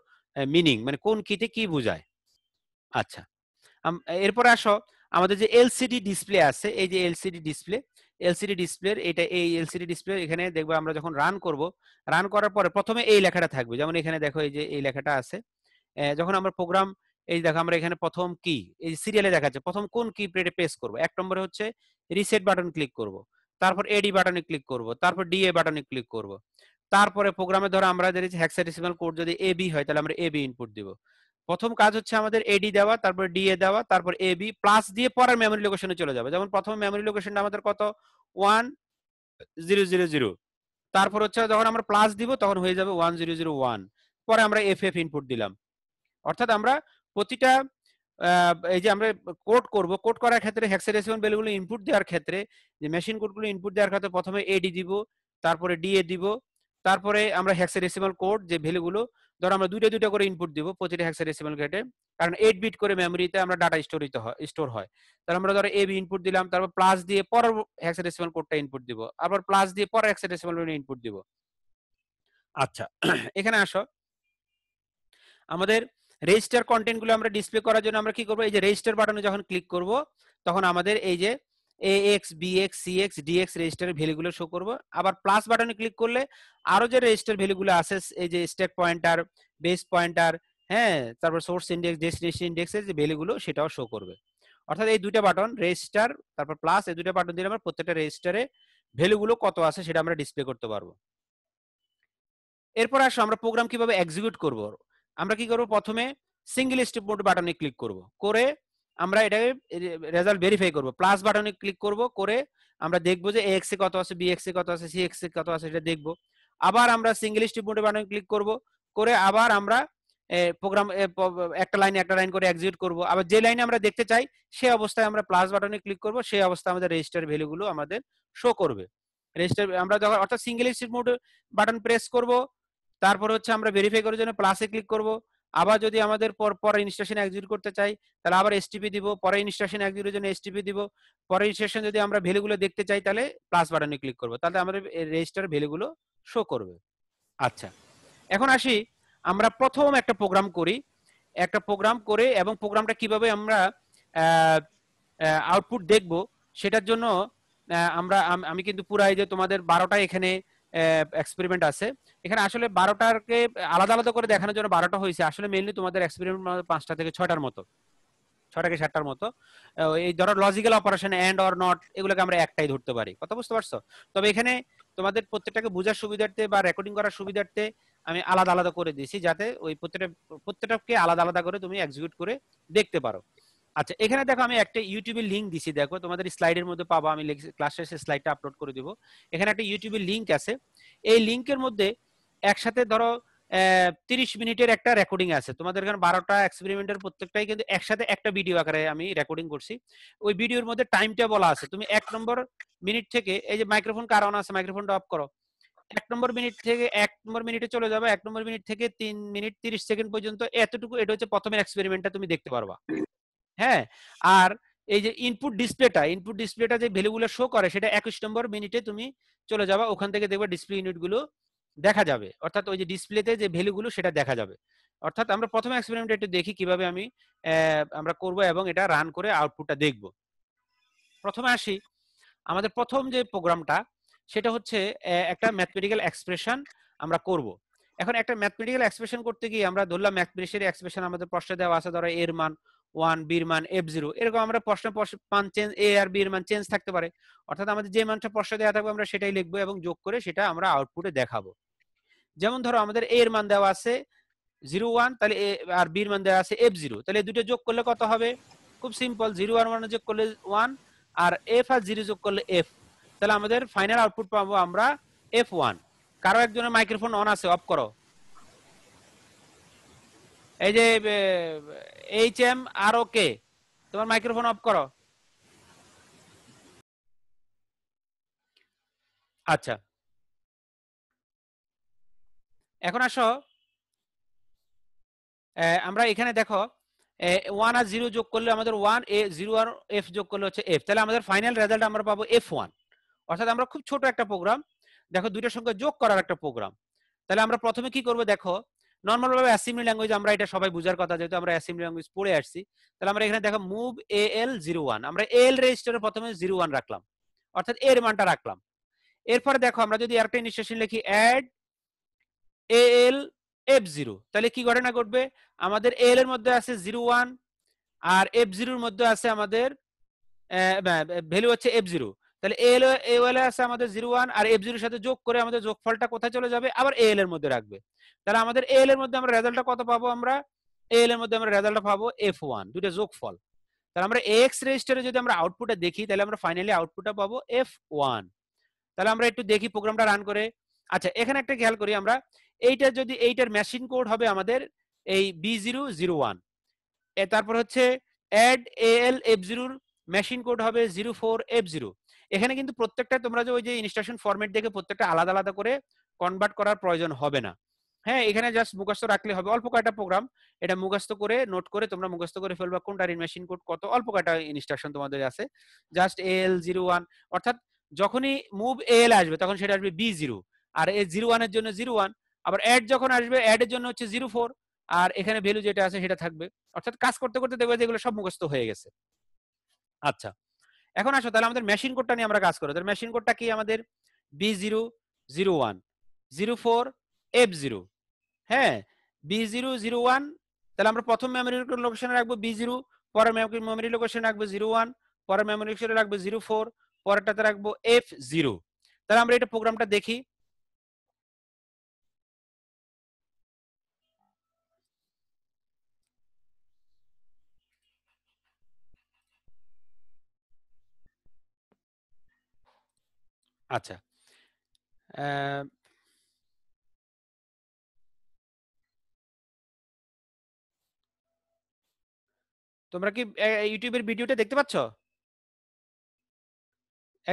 মিনিং মানে কোন কিতে কি বোঝায় আচ্ছা এরপরে আসো আমাদের যে এলসিডি ডিসপ্লে আছে এই যে এলসিডি ডিসপ্লে এলসিডি ডিসপ্লের এটা এই এলসিডি ডিসপ্লে এখানে দেখবো আমরা যখন রান করব রান করার পরে প্রথমে এই লেখাটা থাকবে যেমন এখানে দেখো এই যে এই লেখাটা আছে যখন আমরা প্রোগ্রাম এই দেখো আমরা এখানে প্রথম কি এই সিরিয়ালে দেখাচ্ছে প্রথম কোন কি প্রেটে প্রেস করব এক নম্বরে হচ্ছে রিসেট বাটন ক্লিক করব তারপর এডি বাটনে ক্লিক করব তারপর ডিএ বাটনে ক্লিক করব তারপরে প্রোগ্রামে ধরো আমরা যদি হ্যাক্সাডেসিমাল কোড যদি এ বি হয় তাহলে আমরা এ বি ইনপুট দিব প্রথম কাজ হচ্ছে আমাদের এডি দেওয়া তারপর ডি এ দেওয়া তারপর এ বি প্লাস দিয়ে পরের মেমোরি লোকেশনে চলে যাবে যেমন প্রথম মেমোরি লোকেশনটা আমাদের কত ওয়ান জিরো জিরো জিরো তারপর হচ্ছে যখন আমরা প্লাস দিব তখন হয়ে যাবে ওয়ান জিরো জিরো ওয়ান পরে আমরা এফ এফ ইনপুট দিলাম অর্থাৎ আমরা প্রতিটা এই যে আমরা কোড করব কোড করার ক্ষেত্রে হেক্সাডেসিমাল ভ্যালুগুলো ইনপুট দেওয়ার ক্ষেত্রে যে মেশিন কোডগুলো ইনপুট দেওয়ার ক্ষেত্রে প্রথমে এডি দিব তারপরে ডি এ দিব তারপরে আমরা হেক্সাডেসিমাল কোড যে ভ্যালুগুলো ধরো আমরা দুইটা দুইটা করে ইনপুট দিব প্রতিটা হেক্সাডেসিমাল গেটে কারণ এইট বিট করে মেমোরিতে আমরা ডাটা স্টোরিত হয় স্টোর হয় তাহলে আমরা ধরো বি ইনপুট দিলাম তারপর প্লাস দিয়ে পর হেক্সাডেসিমাল কোডটা ইনপুট দিব আবার প্লাস দিয়ে পর হেক্সাডেসিমাল ইনপুট দিব আচ্ছা এখানে আসো আমাদের রেজিস্টার কন্টেন্টগুলো আমরা ডিসপ্লে করার জন্য আমরা কি করব এই যে রেজিস্টার বাটনে যখন ক্লিক করব তখন আমাদের এই যে A X B X C X D রেজিস্টারের ভ্যালুগুলো শো করবো আবার প্লাস বাটনে ক্লিক করলে আরো যে রেজিস্টার ভ্যালুগুলো আছে এই যে স্টেট পয়েন্টার বেস পয়েন্টার হ্যাঁ তারপর সোর্স ইন্ডেক্স ডেস্টিনেশন ইন্ডেক্সের যে ভ্যালুগুলো সেটাও শো করবে অর্থাৎ এই দুইটা বাটন রেজিস্টার তারপর প্লাস এই দুইটা বাটন দিলে আমরা প্রত্যেকটা রেজিস্টারে ভ্যালুগুলো কত আছে সেটা আমরা ডিসপ্লে করতে পারবো এরপর আসো আমরা প্রোগ্রাম কিভাবে এক্সিকিউট করব আমরা কি করব প্রথমে সিঙ্গেল স্টেপ মোড বাটনে ক্লিক করব করে আমরা এটাকে রেজাল্ট ভেরিফাই করব প্লাস বাটনে ক্লিক করব করে আমরা দেখব যে এক্স এ কত আছে বি এক্স এ কত আছে সি এক্স এ কত আছে এটা দেখব আবার আমরা সিঙ্গেল স্টিপ মোটে বাটনে ক্লিক করব করে আবার আমরা প্রোগ্রাম একটা লাইন একটা লাইন করে এক্সিকিউট করব আবার যে লাইনে আমরা দেখতে চাই সেই অবস্থায় আমরা প্লাস বাটনে ক্লিক করব সেই অবস্থায় আমাদের রেজিস্টার ভ্যালুগুলো আমাদের শো করবে রেজিস্টার আমরা যখন অর্থাৎ single step mode button press করব তারপর হচ্ছে আমরা ভেরিফাই করার জন্য প্লাসে ক্লিক করব আবার যদি আমাদের পর পরে ইনস্ট্রাকশন এক্সিকিউট করতে চাই তাহলে আবার এসটিপি দিব পরে ইনস্ট্রাকশন এক্সিকিউটের জন্য এসটিপি দিব পরে ইনস্ট্রাকশন যদি আমরা ভ্যালুগুলো দেখতে চাই তাহলে প্লাস বাটনে ক্লিক করব তাহলে আমাদের রেজিস্টার ভ্যালুগুলো শো করবে আচ্ছা এখন আসি আমরা প্রথম একটা প্রোগ্রাম করি একটা প্রোগ্রাম করে এবং প্রোগ্রামটা কিভাবে আমরা আউটপুট দেখব সেটার জন্য আমরা আমি কিন্তু পুরাই যে তোমাদের বারোটা এখানে এক্সপেরিমেন্ট আছে এখানে আসলে বারোটাকে আলাদা আলাদা করে দেখানোর জন্য বারোটা হয়েছে আসলে মেনলি তোমাদের এক্সপেরিমেন্ট পাঁচটা থেকে ছয়টার মতো ছটাকে সাতটার মতো এই ধরো logical operation and or not এগুলোকে আমরা একটাই ধরতে পারি কথা বুঝতে পারছো তবে এখানে তোমাদের প্রত্যেকটাকে বোঝার সুবিধার্থে বা রেকর্ডিং করার সুবিধার্থে আমি আলাদা আলাদা করে দিয়েছি যাতে ওই প্রত্যেকটা প্রত্যেকটাকে আলাদা আলাদা করে তুমি এক্সিকিউট করে দেখতে পারো আচ্ছা এখানে দেখো আমি একটা ইউটিউবে লিংক দিছি দেখো তোমাদের স্লাইডের মধ্যে পাবা আমি ক্লাসের শেষে স্লাইডটা আপলোড করে দিব এখানে একটা ইউটিউবে লিংক আছে এই লিংকের মধ্যে একসাথে ধরো তিরিশ মিনিটের একটা রেকর্ডিং আছে তোমাদের এখানে বারোটা এক্সপেরিমেন্টের প্রত্যেকটাই কিন্তু একসাথে একটা ভিডিও আকারে আমি রেকর্ডিং করছি ওই ভিডিওর মধ্যে টাইমটা বলা আছে তুমি এক নম্বর মিনিট থেকে এই যে মাইক্রোফোন কারণ আছে মাইক্রোফোনটা অফ করো এক নম্বর মিনিট থেকে এক নম্বর মিনিটে চলে যাবে এক নম্বর মিনিট থেকে তিন মিনিট তিরিশ সেকেন্ড পর্যন্ত এতটুকু এটা হচ্ছে প্রথমের এক্সপেরিমেন্টটা তুমি দেখতে পারবা হ্যাঁ আর এই যে ইনপুট ডিসপ্লেটা ইনপুট ডিসপ্লেটা যে ভ্যালুগুলো শো করে সেটা একুশ নম্বর মিনিটে তুমি চলে যাবা ওখান থেকে দেখবে ডিসপ্লে ইউনিটগুলো দেখা যাবে অর্থাৎ ওই যে ডিসপ্লেতে যে ভ্যালুগুলো সেটা দেখা যাবে অর্থাৎ আমরা প্রথম এক্সপেরিমেন্ট একটু দেখি কিভাবে আমি আমরা করব এবং এটা রান করে আউটপুটটা দেখব প্রথমে আসি আমাদের প্রথম যে প্রোগ্রামটা সেটা হচ্ছে একটা ম্যাথমেটিক্যাল এক্সপ্রেশন আমরা করব এখন একটা ম্যাথমেটিক্যাল এক্সপ্রেশন করতে গিয়ে আমরা ধরলাম ম্যাথমেটিক্যাল এক্সপ্রেশন আমাদের প্রশ্ন দেওয়া আছে ধরো এর মান ওয়ান বির মান এফ জিরো এরকম আমরা প্রশ্ন মান চেঞ্জ এ আর বির মান চেঞ্জ থাকতে পারে অর্থাৎ আমাদের যে মানটা প্রশ্ন দেওয়া থাকবে আমরা সেটাই লিখবো এবং যোগ করে সেটা আমরা আউটপুটে দেখাবো যেমন ধরো আমাদের এ এর মান দেওয়া আছে জিরো ওয়ান তাহলে এ আর বির মান দেওয়া আছে এফ জিরো তাহলে দুটো যোগ করলে কত হবে খুব সিম্পল জিরো ওয়ান ওয়ান যোগ করলে ওয়ান আর এফ আর জিরো যোগ করলে এফ তাহলে আমাদের ফাইনাল আউটপুট পাবো আমরা এফ ওয়ান কারো একজনের মাইক্রোফোন অন আছে অফ করো এই যে এইচ এম আর ও কে তোমার মাইক্রোফোন অফ করো আচ্ছা এখন আসো আমরা এখানে দেখো ওয়ান আর জিরো যোগ করলে আমাদের ওয়ান এ জিরো আর এফ যোগ করলে হচ্ছে এফ তাহলে আমাদের ফাইনাল রেজাল্ট আমরা পাবো এফ ওয়ান অর্থাৎ আমরা খুব ছোট একটা প্রোগ্রাম দেখো দুইটা সঙ্গে যোগ করার একটা প্রোগ্রাম তাহলে আমরা প্রথমে কি করবো দেখো নর্মালভাবে অ্যাসেম্বলি ল্যাঙ্গুয়েজ আমরা এটা সবাই বুঝার কথা যেহেতু আমরা অ্যাসেম্বলি ল্যাঙ্গুয়েজ পড়ে আসছি তাহলে আমরা এখানে দেখো move A L zero one আমরা এল রেজিস্টারে প্রথমে জিরো ওয়ান রাখলাম অর্থাৎ এর মানটা রাখলাম এরপরে দেখো আমরা যদি একটা ইনস্ট্রাকশন লিখি add A L F zero তাহলে কি ঘটনা ঘটবে আমাদের এল এর মধ্যে আছে জিরো ওয়ান আর এফ জিরোর মধ্যে আছে আমাদের ভ্যালু হচ্ছে এফ জিরো তাহলে এ এল এ ওয়ালে আছে আমাদের জিরো ওয়ান আর এফ জিরোর সাথে যোগ করে আমাদের যোগফলটা কোথায় চলে যাবে আবার এ এল এর মধ্যে রাখবে তাহলে আমাদের এ এল এর মধ্যে আমরা রেজাল্টটা কত পাবো আমরা এ এল এর মধ্যে আমরা রেজাল্টটা পাবো এফ ওয়ান দুইটা যোগফল তাহলে আমরা এক্স রেজিস্টারে যদি আমরা আউটপুটটা দেখি তাহলে আমরা ফাইনালি আউটপুটটা পাবো এফ ওয়ান তাহলে আমরা একটু দেখি প্রোগ্রামটা রান করে আচ্ছা এখানে একটা খেয়াল করি আমরা এইটা যদি এইটার মেশিন কোড হবে আমাদের এই বি জিরো জিরো ওয়ান তারপর হচ্ছে অ্যাড এ এল এফ জিরোর মেশিন কোড হবে জিরো ফোর এফ জিরো এখানে কিন্তু প্রত্যেকটা তোমরা যে ওই যে ইনস্ট্রাকশন ফরম্যাট দেখে প্রত্যেকটা আলাদা আলাদা করে কনভার্ট করার প্রয়োজন হবে না হ্যাঁ এখানে জাস্ট মুখস্থ রাখলে হবে অল্প কয়টা প্রোগ্রাম এটা মুখস্থ করে নোট করে তোমরা মুখস্থ করে ফেলবা কোনটা রিড মেশিন কোড কত অল্প কয়টা ইনস্ট্রাকশন তোমাদের আছে জাস্ট এল জিরো ওয়ান অর্থাৎ যখনই মুভ এল আসবে তখন সেটা আসবে বি জিরো আর এ জিরো ওয়ানের জন্য জিরো ওয়ান আবার অ্যাড যখন আসবে অ্যাড এর জন্য হচ্ছে জিরো ফোর আর এখানে ভ্যালু যেটা আছে সেটা থাকবে অর্থাৎ কাজ করতে করতে দেখবে যেগুলো সব মুখস্থ হয়ে গেছে আচ্ছা এখন আসো তাহলে আমাদের মেশিন কোডটা নিয়ে আমরা কাজ করো তাহলে মেশিন কোডটা কি আমাদের B zero zero one zero four F zero হ্যাঁ বি জিরো জিরো ওয়ান তাহলে আমরা প্রথম মেমোরি লোকেশনে রাখবো বি জিরো পরে মেমোরি লোকেশনে রাখবো জিরো ওয়ান পরে মেমোরি লোকেশনে রাখবো জিরো ফোর পরেরটাতে রাখবো এফ জিরো তাহলে আমরা এটা প্রোগ্রামটা দেখি আচ্ছা। তোমরা কি ইউটিউবের ভিডিওটা দেখতে পাচ্ছ?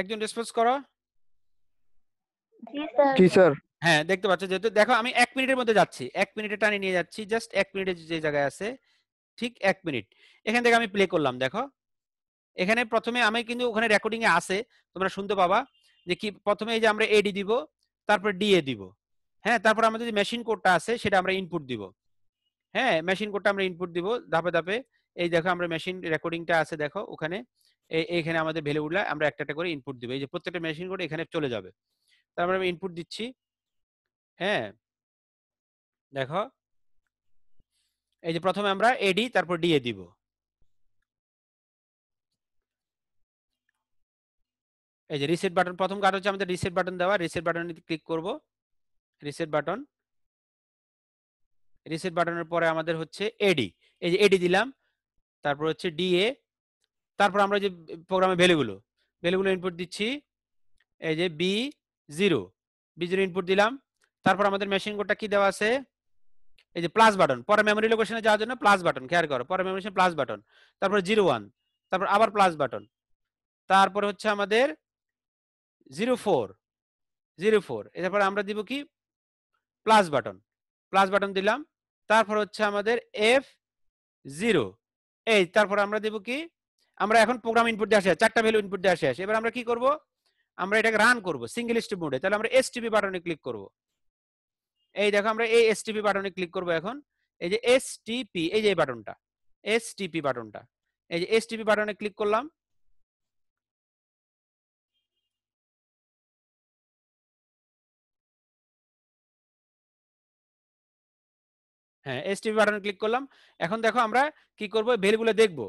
একজন রেসপন্স করো। হ্যাঁ দেখতে পাচ্ছ যেহেতু দেখো আমি এক মিনিটের মধ্যে যাচ্ছি এক মিনিটে টানে নিয়ে যাচ্ছি জাস্ট এক মিনিটে যে জায়গায় আছে ঠিক এক মিনিট এখান থেকে আমি প্লে করলাম দেখো এখানে প্রথমে আমি কিন্তু ওখানে রেকর্ডিং এ আছে তোমরা শুনতে পাবা যে কি প্রথমে এই যে আমরা এডি দিব তারপর ডিএ দিব হ্যাঁ তারপর আমাদের যে মেশিন কোডটা আছে সেটা আমরা ইনপুট দিব হ্যাঁ মেশিন কোডটা আমরা ইনপুট দিব ধাপে ধাপে এই দেখো আমরা মেশিন রেকর্ডিংটা আছে দেখো ওখানে এইখানে আমাদের উঠলে আমরা একটা একটা করে ইনপুট দিব এই যে প্রত্যেকটা মেশিন কোড এখানে চলে যাবে তারপর আমি ইনপুট দিচ্ছি হ্যাঁ দেখো এই যে প্রথমে আমরা এডি তারপর ডিএ দিব এই যে রিসেট বাটন প্রথম কাজ হচ্ছে আমাদের রিসেট বাটন দেওয়া রিসেট বাটনে ক্লিক করব রিসেট বাটন রিসেট বাটনের পরে আমাদের হচ্ছে এডি এই যে এডি দিলাম তারপর হচ্ছে ডিএ তারপর আমরা যে প্রোগ্রামে ভ্যালুগুলো ভ্যালুগুলো ইনপুট দিচ্ছি এই যে B zero B zero input দিলাম তারপর আমাদের মেশিন কোডটা কি দেওয়া আছে এই যে প্লাস বাটন পরে মেমোরি লোকেশনে যাওয়ার জন্য প্লাস বাটন খেয়াল করো পরে মেমোরি প্লাস বাটন তারপর জিরো ওয়ান তারপর আবার প্লাস বাটন তারপর হচ্ছে আমাদের জিরো ফোর জিরো ফোর এরপরে আমরা দিব কি প্লাস বাটন প্লাস বাটন দিলাম তারপর হচ্ছে আমাদের এফ জিরো এই তারপর আমরা দিব কি আমরা এখন প্রোগ্রাম ইনপুট দিয়ে আসে চারটা ভ্যালু ইনপুট দিয়ে আসে আসে এবার আমরা কি করব আমরা এটাকে রান করব সিঙ্গেল স্টিপ মোডে তাহলে আমরা এস টিপি বাটনে ক্লিক করব এই দেখো আমরা এই এস টিপি বাটনে ক্লিক করব এখন এই যে এস টিপি এই যে এই বাটনটা এস টিপি বাটনটা এই যে এস টিপি বাটনে ক্লিক করলাম হ্যাঁ এসটিপি বাটনে ক্লিক করলাম এখন দেখো আমরা কি করবো ভ্যালুগুলো দেখবো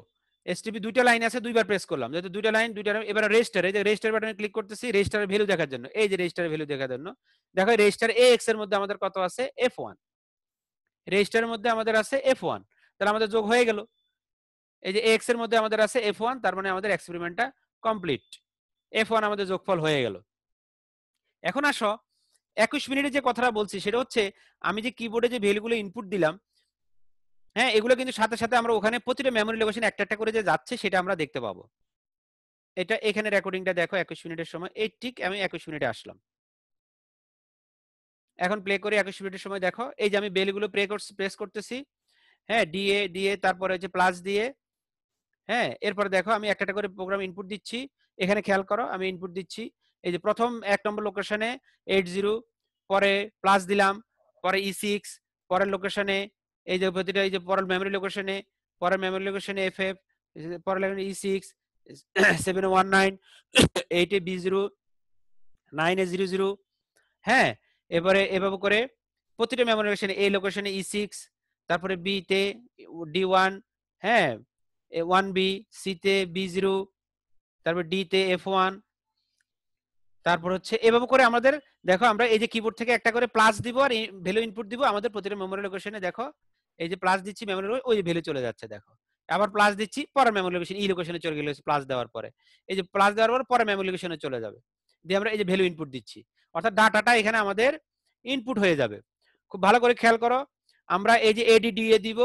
এসটিপি দুইটা লাইন আছে দুইবার প্রেস করলাম যেহেতু দুইটা লাইন দুইটা এবার রেজিস্টার এই যে রেজিস্টার বাটনে ক্লিক করতেছি রেজিস্টারের ভ্যালু দেখার জন্য এই যে রেজিস্টারের ভ্যালু দেখার জন্য দেখো রেজিস্টার এ এক্স এর মধ্যে আমাদের কত আছে এফ ওয়ান রেজিস্টারের মধ্যে আমাদের আছে এফ ওয়ান তাহলে আমাদের যোগ হয়ে গেল এই যে এক্স এর মধ্যে আমাদের আছে এফ ওয়ান তার মানে আমাদের এক্সপেরিমেন্টটা কমপ্লিট এফ ওয়ান আমাদের যোগফল হয়ে গেল এখন আসো একুশ মিনিটে যে কথাটা বলছি সেটা হচ্ছে আমি যে কিবোর্ডে যে ভ্যালুগুলো ইনপুট দিলাম হ্যাঁ এগুলো কিন্তু সাথে সাথে আমরা ওখানে প্রতিটা মেমোরি লোকেশন একটা একটা করে যে যাচ্ছে সেটা আমরা দেখতে পাবো এটা এখানে রেকর্ডিংটা দেখো একুশ মিনিটের সময় এই ঠিক আমি একুশ মিনিটে আসলাম এখন প্লে করে একুশ মিনিটের সময় দেখো এই যে আমি বেলগুলো প্রে করছি প্রেস করতেছি হ্যাঁ ডিএ ডিএ তারপরে হচ্ছে প্লাস দিয়ে হ্যাঁ এরপরে দেখো আমি একটা করে প্রোগ্রাম ইনপুট দিচ্ছি এখানে খেয়াল করো আমি ইনপুট দিচ্ছি এই যে প্রথম এক নম্বর লোকেশনে এইট জিরো পরে প্লাস দিলাম পরে ই e সিক্স পরের লোকেশনে এই যে প্রতিটা এই যে পরের মেমোরি লোকেশনে পরের মেমোরি লোকেশনে এফ এফ পরের লোকেশনে E six seven one nine eight A B zero nine A zero zero হ্যাঁ এবারে এভাবে করে প্রতিটা মেমোরি লোকেশনে এই লোকেশনে ই সিক্স তারপরে বি তে ডি ওয়ান হ্যাঁ ওয়ান বি সি তে বি জিরো তারপর ডি তে এফ ওয়ান তারপর হচ্ছে এভাবে করে আমাদের দেখো আমরা এই যে কিবোর্ড থেকে একটা করে প্লাস দিব আর ভ্যালু ইনপুট দিব আমাদের প্রতিটা মেমোরি লোকেশনে দেখো এই যে প্লাস দিচ্ছি মেমোরি ওই যে ভ্যালু চলে যাচ্ছে দেখো আবার প্লাস দিচ্ছি পরে মেমোরি লোকেশন ই লোকেশনে চলে গেল প্লাস দেওয়ার পরে এই যে প্লাস দেওয়ার পর পরে মেমোরি লোকেশনে চলে যাবে দিয়ে আমরা এই যে ভ্যালু ইনপুট দিচ্ছি অর্থাৎ ডাটাটা এখানে আমাদের ইনপুট হয়ে যাবে খুব ভালো করে খেয়াল করো আমরা এই যে এডিডিএ দিব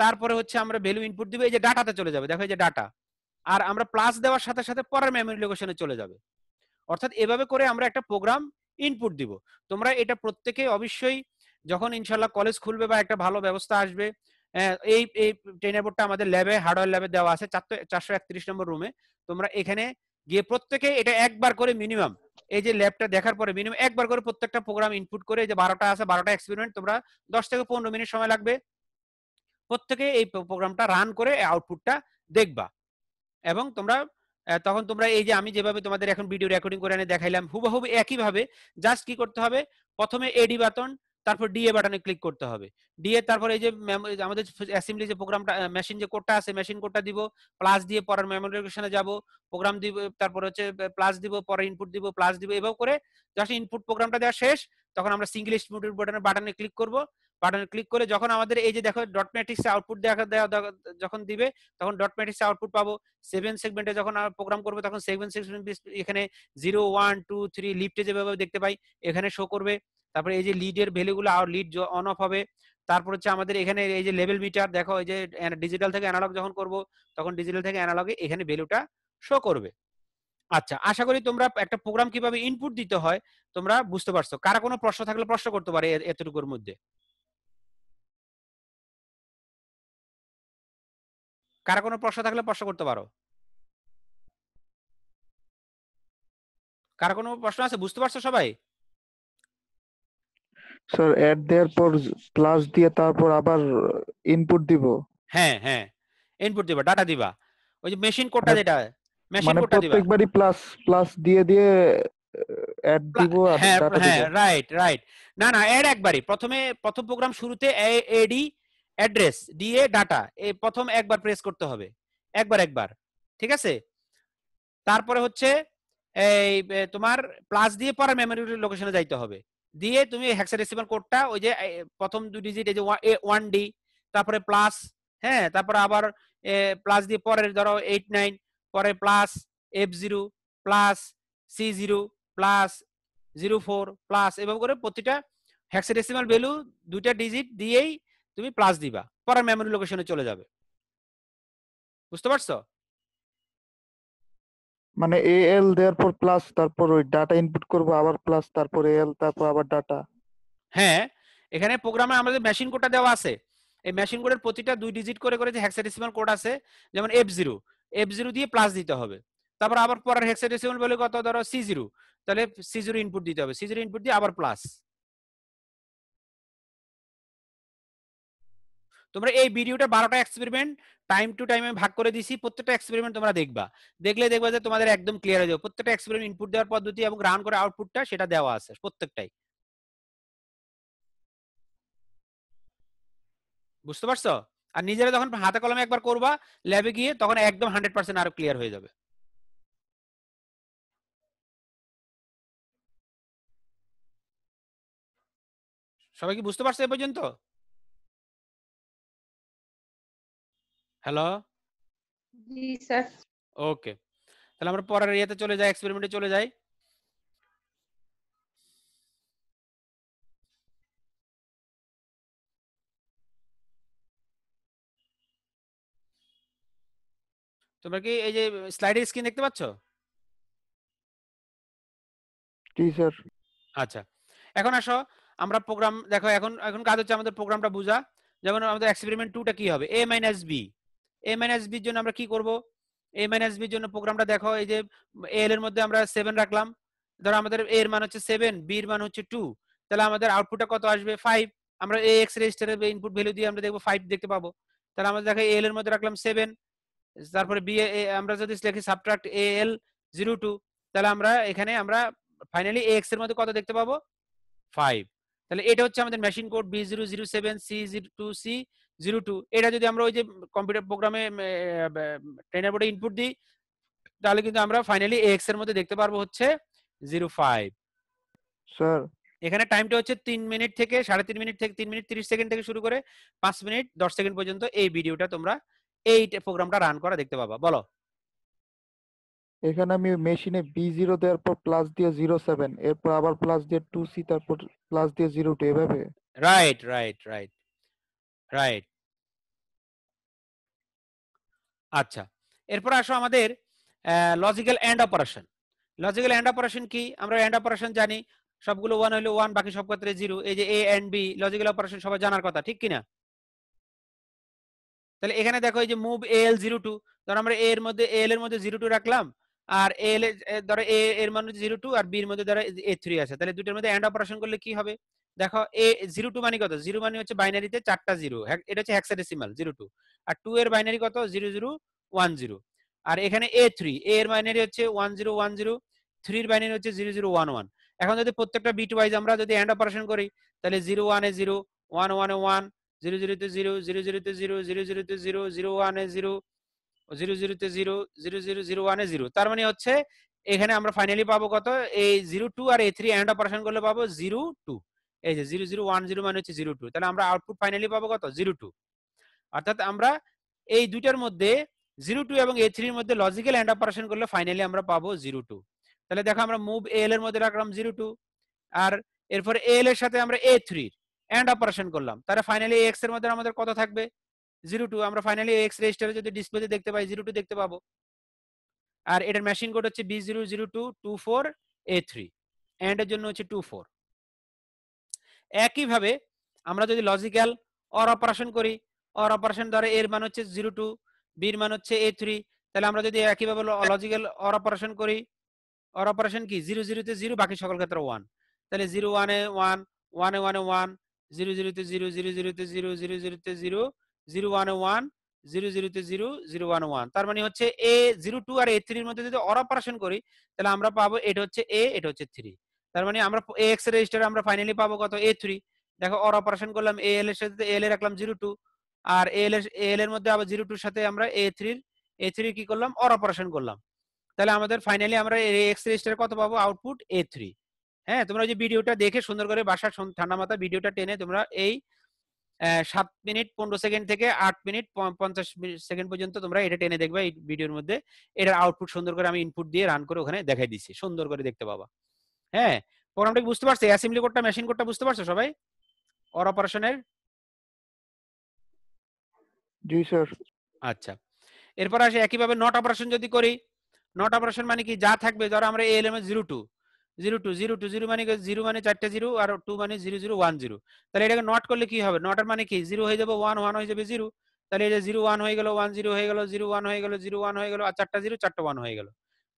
তারপরে হচ্ছে আমরা ভ্যালু ইনপুট দিব এই যে ডাটাতে চলে যাবে দেখো এই যে ডাটা আর আমরা প্লাস দেওয়ার সাথে সাথে পরের মেমোরি লোকেশনে চলে যাবে অর্থাৎ এভাবে করে আমরা একটা প্রোগ্রাম ইনপুট দিব তোমরা এটা প্রত্যেকে অবশ্যই যখন ইনশাল্লাহ কলেজ খুলবে বা একটা ভালো ব্যবস্থা আসবে হ্যাঁ, এই এই ট্রেনের বোর্ডটা আমাদের ল্যাবে হার্ডওয়্যার ল্যাবে দেওয়া আছে চারশো একত্রিশ নম্বর রুমে তোমরা এখানে গিয়ে প্রত্যেকে এটা একবার করে মিনিমাম এই যে ল্যাবটা দেখার পরে মিনিমাম একবার করে প্রত্যেকটা প্রোগ্রাম ইনপুট করে যে বারোটা আছে বারোটা এক্সপেরিমেন্ট তোমরা দশ থেকে পনেরো মিনিট সময় লাগবে প্রত্যেকে এই প্রোগ্রামটা রান করে আউটপুটটা দেখবা এবং তোমরা তখন তোমরা এই যে আমি যেভাবে তোমাদের এখন ভিডিও রেকর্ডিং করে এনে দেখাইলাম হুবহুব একইভাবে জাস্ট কি করতে হবে প্রথমে এডি বাটন তারপর ডিএ বাটনে ক্লিক করতে হবে ডিএ তারপর এই যে আমাদের অ্যাসেম্বলি যে প্রোগ্রামটা মেশিন যে কোডটা আছে মেশিন কোডটা দিব প্লাস দিয়ে পরের মেমোরি লোকেশনে যাব প্রোগ্রাম দিব তারপর হচ্ছে প্লাস দিব পরে ইনপুট দিব প্লাস দিব এভাবে করে জাস্ট ইনপুট প্রোগ্রামটা দেওয়া শেষ তখন আমরা সিঙ্গল ইনপুট বাটনে বাটনে ক্লিক করব বাটনে ক্লিক করে যখন আমাদের এই যে দেখো ডট ম্যাট্রিক্স আউটপুট দেখা যখন দিবে তখন ডট ম্যাট্রিক্স আউটপুট পাবো সেভেন সেগমেন্টে যখন আমরা প্রোগ্রাম করবো তখন সেভেন সেগমেন্ট এখানে জিরো ওয়ান টু থ্রি লিফটে যেভাবে দেখতে পাই এখানে শো করবে তারপরে এই যে লিডের ভ্যালুগুলো আর লিড অন অফ হবে তারপর হচ্ছে আমাদের এখানে এই যে লেভেল মিটার দেখো এই যে ডিজিটাল থেকে অ্যানালগ যখন করব তখন ডিজিটাল থেকে অ্যানালগে এখানে ভ্যালুটা শো করবে আচ্ছা আশা করি তোমরা একটা প্রোগ্রাম কিভাবে ইনপুট দিতে হয় তোমরা বুঝতে পারছো কারা কোনো প্রশ্ন থাকলে প্রশ্ন করতে পারে এতটুকুর মধ্যে কারো কোনো প্রশ্ন থাকলে প্রশ্ন করতে পারো কারো কোনো প্রশ্ন আছে বুঝতে পারছো সবাই স্যার অ্যাড দেওয়ার পর প্লাস দিয়ে তারপর আবার ইনপুট দিব হ্যাঁ হ্যাঁ ইনপুট দিবা ডাটা দিবা ওই যে মেশিন কোডটা হ্যাঁ। যেটা মেশিন মানে কোডটা দিবা প্রত্যেকবারই প্লাস প্লাস দিয়ে দিয়ে অ্যাড দিব আর ডাটা দিব রাইট রাইট না না অ্যাড একবারই প্রথমে প্রথম প্রোগ্রাম শুরুতে এডি অ্যাড্রেস ডিএ ডাটা এই প্রথম একবার প্রেস করতে হবে একবার একবার ঠিক আছে তারপরে হচ্ছে এই তোমার প্লাস দিয়ে পরে মেমোরি লোকেশনে যাইতে হবে দিয়ে তুমি হেক্সাডেসিমাল কোডটা ওই যে প্রথম দুই ডিজিট এই যে ওয়ান ডি তারপরে প্লাস হ্যাঁ তারপরে আবার প্লাস দিয়ে পরের ধরো এইট নাইন পরে plus F zero plus C zero plus zero four plus এভাবে করে প্রতিটা হেক্সাডেসিমাল ভ্যালু দুইটা ডিজিট দিয়েই তুমি প্লাস দিবা পরের মেমোরি লোকেশনে চলে যাবে বুঝতে পারছো মানে এএল দেওয়ার পর প্লাস তারপর ওই ডাটা ইনপুট করব আবার প্লাস তারপর এল তারপর আবার ডাটা হ্যাঁ এখানে প্রোগ্রামে আমাদের মেশিন কোডটা দেওয়া আছে এই মেশিন কোডের প্রতিটা দুই ডিজিট করে করে যে হেক্সাডেসিমাল কোড আছে যেমন এফ জিরো এফ জিরো দিয়ে প্লাস দিতে হবে তারপর আবার পরের হেক্সাডেসিমাল বলে কত ধরো সি জিরো তাহলে সি জিরো ইনপুট দিতে হবে সি জিরো ইনপুট দিয়ে আবার প্লাস তোমরা এই ভিডিওটা বারোটা এক্সপেরিমেন্ট টাইম টু টাইম আমি ভাগ করে দিছি প্রত্যেকটা এক্সপেরিমেন্ট তোমরা দেখবা দেখলে দেখবা যে তোমাদের একদম ক্লিয়ার হয়ে যাবে প্রত্যেকটা এক্সপেরিমেন্ট ইনপুট দেওয়ার পদ্ধতি এবং রান করে আউটপুটটা সেটা দেওয়া আছে প্রত্যেকটাই বুঝতে পারছো আর নিজেরা যখন হাতে কলমে একবার করবা ল্যাবে গিয়ে তখন একদম হান্ড্রেড পার্সেন্ট আরো ক্লিয়ার হয়ে যাবে সবাই কি বুঝতে পারছো এ পর্যন্ত হ্যালো জি স্যার ওকে তাহলে আমরা পরের ইয়েতে চলে যাই এক্সপেরিমেন্টে চলে যাই তোমরা কি এই যে স্লাইডের স্ক্রিন দেখতে পাচ্ছ জি স্যার আচ্ছা এখন আসো আমরা প্রোগ্রাম দেখো এখন এখন কাজ হচ্ছে আমাদের প্রোগ্রামটা বুঝা যেমন আমাদের এক্সপেরিমেন্ট টুটা কি হবে A minus B A minus বির জন্য আমরা কি করব এ মাইনাস বির জন্য প্রোগ্রামটা দেখো এই যে এল এর মধ্যে আমরা সেভেন রাখলাম ধরো আমাদের এর মান হচ্ছে সেভেন বির মান হচ্ছে টু তাহলে আমাদের আউটপুটটা কত আসবে ফাইভ আমরা এ এক্স রেজিস্টারের ইনপুট ভ্যালু দিয়ে আমরা দেখবো ফাইভ দেখতে পাবো তাহলে আমরা দেখো এল এর মধ্যে রাখলাম সেভেন তারপরে বি আমরা যদি লিখি subtract A L zero two তাহলে আমরা এখানে আমরা ফাইনালি এ এক্স এর মধ্যে কত দেখতে পাবো ফাইভ তাহলে এটা হচ্ছে আমাদের machine code B zero zero seven C zero two C zero two এটা যদি আমরা ওই যে কম্পিউটার প্রোগ্রামে ট্রেনার বোর্ডে ইনপুট দিই তাহলে কিন্তু আমরা ফাইনালি এক্স এর মধ্যে দেখতে পারবো হচ্ছে জিরো ফাইভ স্যার এখানে টাইমটা হচ্ছে তিন মিনিট থেকে সাড়ে তিন মিনিট থেকে তিন মিনিট তিরিশ সেকেন্ড থেকে শুরু করে পাঁচ মিনিট দশ সেকেন্ড পর্যন্ত এই ভিডিওটা তোমরা এই প্রোগ্রামটা রান করা দেখতে পাবা বলো এখানে আমি মেশিনে বি জিরো দেওয়ার পর প্লাস দিয়ে জিরো সেভেন এরপর আবার প্লাস দিয়ে টু সি তারপর প্লাস দিয়ে জিরো টু এভাবে রাইট রাইট রাইট রাইট আচ্ছা এরপর আসো আমাদের logical and operation logical and operation কি আমরা এন্ড অপারেশন জানি সবগুলো ওয়ান হলে ওয়ান বাকি সব ক্ষেত্রে জিরো এই যে A and B logical operation সবাই জানার কথা ঠিক কিনা তাহলে এখানে দেখো এই যে মুভ এল জিরো টু ধরো আমরা এ এর মধ্যে এল এর মধ্যে জিরো টু রাখলাম আর এল এর ধরো এ এর মধ্যে জিরো টু আর বি এর মধ্যে ধরো এ থ্রি আছে তাহলে দুটোর মধ্যে এন্ড অপারেশন করলে কি হবে দেখো এ জিরো টু মানে কত জিরো মানে হচ্ছে বাইনারিতে চারটা জিরো হ্যাঁ, এটা হচ্ছে হ্যাক্সাডেসিমাল জিরো টু আর টু এর বাইনারি কত জিরো জিরো ওয়ান জিরো আর এখানে এ থ্রি এ এর বাইনারি হচ্ছে ওয়ান জিরো ওয়ান জিরো থ্রির বাইনারি হচ্ছে জিরো জিরো ওয়ান ওয়ান এখন যদি প্রত্যেকটা বিট ওয়াইজ আমরা যদি অ্যান্ড অপারেশন করি তাহলে জিরো ওয়ান এ জিরো ওয়ান ওয়ান এ ওয়ান জিরো জিরো তে জিরো জিরো জিরো তে জিরো জিরো জিরো তে জিরো জিরো ওয়ান এ জিরো জিরো জিরো তে zero zero zero zero one এ জিরো তার মানে হচ্ছে এখানে আমরা ফাইনালি পাবো কত এই জিরো টু আর এ থ্রি অ্যান্ড অপারেশন করলে পাবো জিরো টু এই যে জিরো জিরো ওয়ান জিরো মানে হচ্ছে জিরো টু তাহলে আমরা আউটপুট ফাইনালি পাবো কত জিরো টু অর্থাৎ আমরা এই দুইটার মধ্যে জিরো টু এবং এ থ্রির মধ্যে লজিক্যাল অ্যান্ড অপারেশন করলে ফাইনালি আমরা পাবো জিরো টু তাহলে দেখো আমরা মুভ এল এর মধ্যে রাখলাম জিরো টু আর এরপর এল এর সাথে আমরা এ থ্রির অ্যান্ড অপারেশন করলাম তাহলে ফাইনালি এক্স এর মধ্যে আমাদের কত থাকবে জিরো টু আমরা ফাইনালি এক্স রেজিস্টারে যদি ডিসপ্লেতে দেখতে পাই জিরো টু দেখতে পাবো আর এটার মেশিন কোড হচ্ছে B zero zero two two four A three এর জন্য হচ্ছে টু ফোর একই ভাবে আমরা যদি লজিক্যাল অর অপারেশন করি অর অপারেশন ধরে এর মান হচ্ছে জিরো টু বির মান হচ্ছে এ থ্রি তাহলে আমরা যদি একইভাবে লজিক্যাল অর অপারেশন করি অর অপারেশন কি জিরো জিরোতে জিরো বাকি সকল ক্ষেত্রে ওয়ান তাহলে জিরো ওয়ানে ওয়ান ওয়ানে ওয়ানে ওয়ান জিরো জিরোতে জিরো জিরো জিরোতে জিরো জিরো জিরোতে জিরো জিরো ওয়ানে ওয়ান জিরো জিরোতে জিরো জিরো ওয়ান ওয়ান তার মানে হচ্ছে এ জিরো টু আর এ থ্রির মধ্যে যদি অর অপারেশন করি তাহলে আমরা পাবো এটা হচ্ছে এ এটা হচ্ছে থ্রি তার মানে আমরা এ এক্স এর রেজিস্টার আমরা ফাইনালি পাবো কত এ থ্রি দেখো অর অপারেশন করলাম এ এল এর সাথে এল এ রাখলাম জিরো টু আর এল এর এল এর মধ্যে আবার জিরো টুর সাথে আমরা এ থ্রির এ থ্রি কি করলাম অর অপারেশন করলাম তাহলে আমাদের ফাইনালি আমরা এক্স রেজিস্টার কত পাবো আউটপুট এ থ্রি হ্যাঁ তোমরা যে ভিডিওটা দেখে সুন্দর করে বাসা ঠান্ডা মাথা ভিডিওটা টেনে তোমরা এই সাত মিনিট পনেরো সেকেন্ড থেকে আট মিনিট পঞ্চাশ সেকেন্ড পর্যন্ত তোমরা এটা টেনে দেখবে এই ভিডিওর মধ্যে এটার আউটপুট সুন্দর করে আমি ইনপুট দিয়ে রান করে ওখানে দেখাই দিচ্ছি সুন্দর করে দেখতে পাবা হ্যাঁ প্রোগ্রামটা বুঝতে পারছে অ্যাসেম্বলি কোডটা মেশিন কোডটা বুঝতে পারছো সবাই অর অপারেশনের জি স্যার আচ্ছা এরপর আসে একইভাবে নট অপারেশন যদি করি নট অপারেশন মানে কি যা থাকবে ধরো আমরা A LMS zero two zero two zero two zero মানে জিরো মানে চারটে জিরো আর টু মানে জিরো জিরো ওয়ান জিরো তাহলে এটাকে নট করলে কি হবে নটের মানে কি জিরো হয়ে যাবে ওয়ান ওয়ান হয়ে যাবে জিরো তাহলে এটা জিরো ওয়ান হয়ে গেল ওয়ান জিরো হয়ে গেল জিরো ওয়ান হয়ে গেল জিরো ওয়ান হয়ে গেল আর চারটা জিরো চারটা ওয়ান হয়ে গেল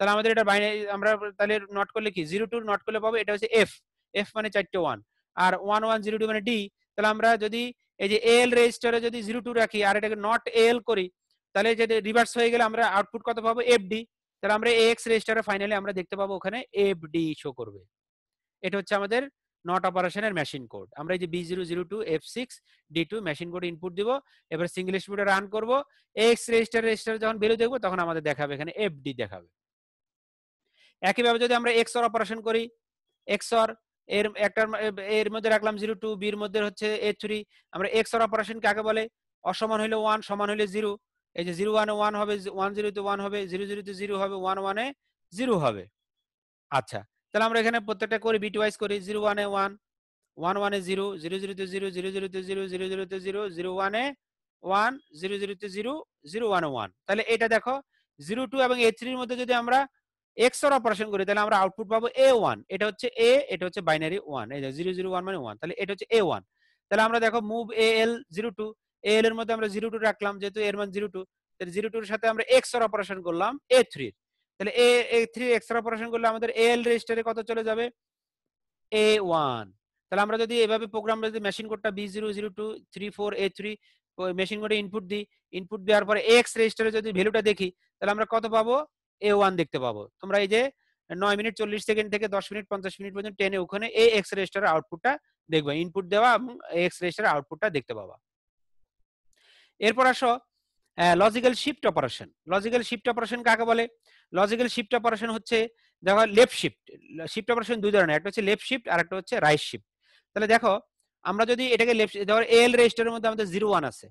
তাহলে আমাদের এটা বাইনারি আমরা তাহলে নট করলে কি জিরো টু নট করলে পাবো এটা হচ্ছে এফ এফ মানে চারটে ওয়ান আর ওয়ান ওয়ান জিরো টু মানে ডি তাহলে আমরা যদি এই যে এল রেজিস্টারে যদি জিরো টু রাখি আর এটাকে নট এল করি তাহলে যদি রিভার্স হয়ে গেলে আমরা আউটপুট কত পাবো এফ ডি তাহলে আমরা এক্স রেজিস্টারে ফাইনালি আমরা দেখতে পাবো ওখানে এফ ডি শো করবে এটা হচ্ছে আমাদের নট অপারেশনের মেশিন কোড আমরা এই যে B zero zero two F six D two machine code input দিব এবার সিঙ্গেল স্পিডে রান করবো এক্স রেজিস্টার রেজিস্টার যখন ভ্যালু দেখবো তখন আমাদের দেখাবে এখানে এফ ডি দেখাবে একইভাবে যদি আমরা এক্স অর অপারেশন করি এক্স অর এর একটার এর মধ্যে রাখলাম জিরো টু বির মধ্যে হচ্ছে এ থ্রি আমরা এক্স অর অপারেশন কাকে বলে অসমান হইলে ওয়ান সমান হলে জিরো এই যে জিরো ওয়ানে ওয়ান হবে ওয়ান জিরোতে ওয়ান হবে জিরো জিরোতে জিরো হবে ওয়ান ওয়ানে জিরো হবে আচ্ছা তাহলে আমরা এখানে প্রত্যেকটা করি বিট ওয়াইজ করি জিরো ওয়ানে ওয়ান ওয়ান ওয়ানে জিরো জিরো জিরোতে জিরো জিরো জিরোতে জিরো জিরো জিরোতে জিরো জিরো ওয়ানে ওয়ান জিরো জিরোতে জিরো জিরো ওয়ানে ওয়ান তাহলে এটা দেখো জিরো টু এবং এ থ্রির মধ্যে যদি আমরা এক্স অপারেশন করি তাহলে আমরা আউটপুট পাবো এ ওয়ান এটা হচ্ছে এ এটা হচ্ছে বাইনারি ওয়ান এই যে জিরো জিরো ওয়ান মানে ওয়ান তাহলে এটা হচ্ছে এ ওয়ান তাহলে আমরা দেখো move A L zero two A L এর মধ্যে আমরা জিরো টু রাখলাম যেহেতু এর মান জিরো টু তাহলে জিরো টুর সাথে আমরা এক্স অপারেশন করলাম এ থ্রি তাহলে A A three X operation করলে আমাদের এ এল রেজিস্টারে কত চলে যাবে এ ওয়ান তাহলে আমরা যদি এভাবে প্রোগ্রাম যদি মেশিন কোডটা B zero zero two three four A three machine কোডে ইনপুট দিই ইনপুট দেওয়ার পরে এক্স রেজিস্টারে যদি ভ্যালুটা দেখি তাহলে আমরা কত পাবো এ ওয়ান দেখতে পাবো তোমরা এই যে নয় মিনিট চল্লিশ সেকেন্ড থেকে দশ মিনিট পঞ্চাশ মিনিট পর্যন্ত টেনে ওখানে এ এক্স রেস্টার আউটপুটটা দেখবা ইনপুট দেওয়া এবং এক্স রেস্টার আউটপুটটা দেখতে পাবা এরপর আসো logical shift operation logical shift operation কাকে বলে লজিক্যাল শিফট অপারেশন হচ্ছে দেখো লেফট শিফট শিফট অপারেশন দুই ধরনের একটা হচ্ছে লেফট শিফট আর একটা হচ্ছে রাইট শিফট তাহলে দেখো আমরা যদি এটাকে লেফট ধরো এল রেজিস্টারের মধ্যে আমাদের জিরো ওয়ান আছে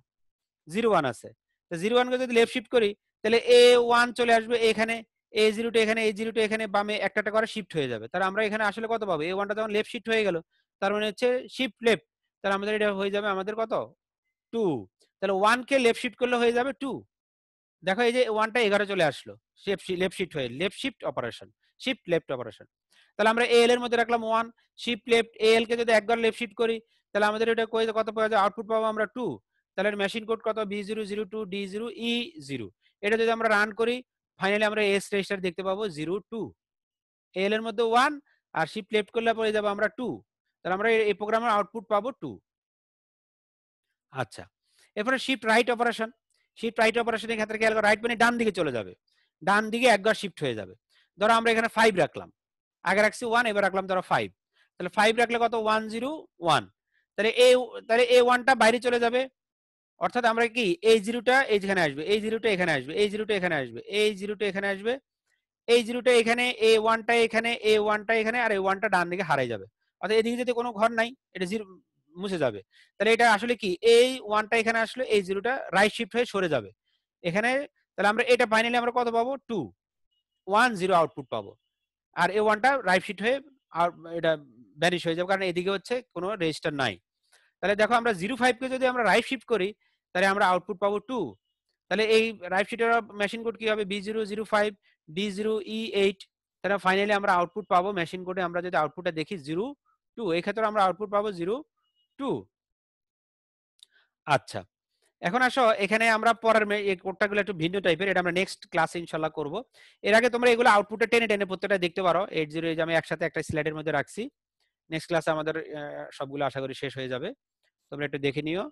জিরো ওয়ান আছে তো জিরো ওয়ানকে যদি লেফট শিফট করি তাহলে এ ওয়ান চলে আসবে এখানে এ জিরো টু এখানে এ জিরো টু এখানে বামে একটা একটা করে শিফট হয়ে যাবে তাহলে আমরা এখানে আসলে কত পাবো এ ওয়ানটা যখন লেফট শিফট হয়ে গেল তার মানে হচ্ছে শিফট লেফট তাহলে আমাদের এটা হয়ে যাবে আমাদের কত টু তাহলে ওয়ানকে লেফট শিফট করলে হয়ে যাবে টু দেখো এই যে ওয়ানটা এগারো চলে আসলো লেফট শিফট হয়ে left shift operation shift left operation তাহলে আমরা এল এর মধ্যে রাখলাম ওয়ান শিফট লেফট এল কে যদি একবার লেফট শিফট করি তাহলে আমাদের এটা কত পাওয়া যায় আউটপুট পাবো আমরা টু তাহলে মেশিন কোড কত B zero zero two D zero E zero এটা যদি আমরা রান করি ফাইনালি আমরা এস রেজিস্টার দেখতে পাবো জিরো টু এল এর মধ্যে ওয়ান আর শিফট লেফট করলে পরে যাবো আমরা টু তাহলে আমরা এই প্রোগ্রামের আউটপুট পাবো টু আচ্ছা এরপরে shift right operation shift right অপারেশনের ক্ষেত্রে খেয়াল রাইট মানে ডান দিকে চলে যাবে ডান দিকে একবার শিফট হয়ে যাবে ধরো আমরা এখানে ফাইভ রাখলাম আগে রাখছি ওয়ান এবার রাখলাম ধরো ফাইভ তাহলে ফাইভ রাখলে কত ওয়ান জিরো ওয়ান তাহলে এ তাহলে এ ওয়ানটা বাইরে চলে যাবে অর্থাৎ আমরা কি এই জিরোটা এইখানে আসবে এই জিরোটা এখানে আসবে এই জিরোটা এখানে আসবে এই জিরোটা এখানে আসবে এই জিরোটা এখানে এ ওয়ানটা এখানে এ ওয়ানটা এখানে আর এই ওয়ানটা ডান দিকে হারাই যাবে অর্থাৎ এদিকে যদি কোনো ঘর নাই এটা জিরো মুছে যাবে তাহলে এটা আসলে কি এই ওয়ানটা এখানে আসলে এই জিরোটা রাইট শিফট হয়ে সরে যাবে এখানে তাহলে আমরা এটা ফাইনালি আমরা কত পাবো টু ওয়ান জিরো আউটপুট পাবো আর এ ওয়ানটা রাইট শিফট হয়ে আর এটা ব্যারিশ হয়ে যাবে কারণ এদিকে হচ্ছে কোনো রেজিস্টার নাই তাহলে দেখো আমরা জিরো ফাইভকে যদি আমরা রাইট শিফট করি তাহলে আমরা আউটপুট পাবো টু তাহলে এই রাইফ শিটের মেশিন কোড কি হবে B zero zero five D zero E eight তাহলে ফাইনালি আমরা আউটপুট পাবো মেশিন কোডে আমরা যদি আউটপুটটা দেখি জিরো টু এই ক্ষেত্রে আমরা আউটপুট পাবো জিরো টু আচ্ছা এখন আসো এখানে আমরা পরের কোডটাগুলো একটু ভিন্ন টাইপের এটা আমরা নেক্সট ক্লাসে ইনশাল্লাহ করবো এর আগে তোমরা এগুলো আউটপুটে টেনে টেনে প্রত্যেকটা দেখতে পারো এইট জিরো এই যে আমি একসাথে একটা স্লাইডের মধ্যে রাখছি নেক্সট ক্লাসে আমাদের সবগুলো আশা করি শেষ হয়ে যাবে তোমরা একটু দেখে নিও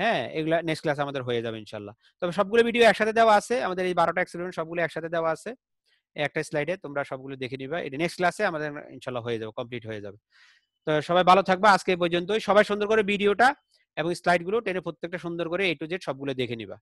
হ্যাঁ এগুলো নেক্সট ক্লাস আমাদের হয়ে যাবে ইনশাল্লাহ তবে সবগুলো ভিডিও একসাথে দেওয়া আছে আমাদের এই বারোটা এক্সপেরিমেন্ট সবগুলো একসাথে দেওয়া আছে একটা স্লাইডে তোমরা সবগুলো দেখে নিবা এটা নেক্সট ক্লাসে আমাদের ইনশাল্লাহ হয়ে যাবে কমপ্লিট হয়ে যাবে তো সবাই ভালো থাকবে আজকে পর্যন্তই সবাই সুন্দর করে ভিডিওটা এবং স্লাইডগুলো টেনে প্রত্যেকটা সুন্দর করে এ টু জেড সবগুলো দেখে নিবা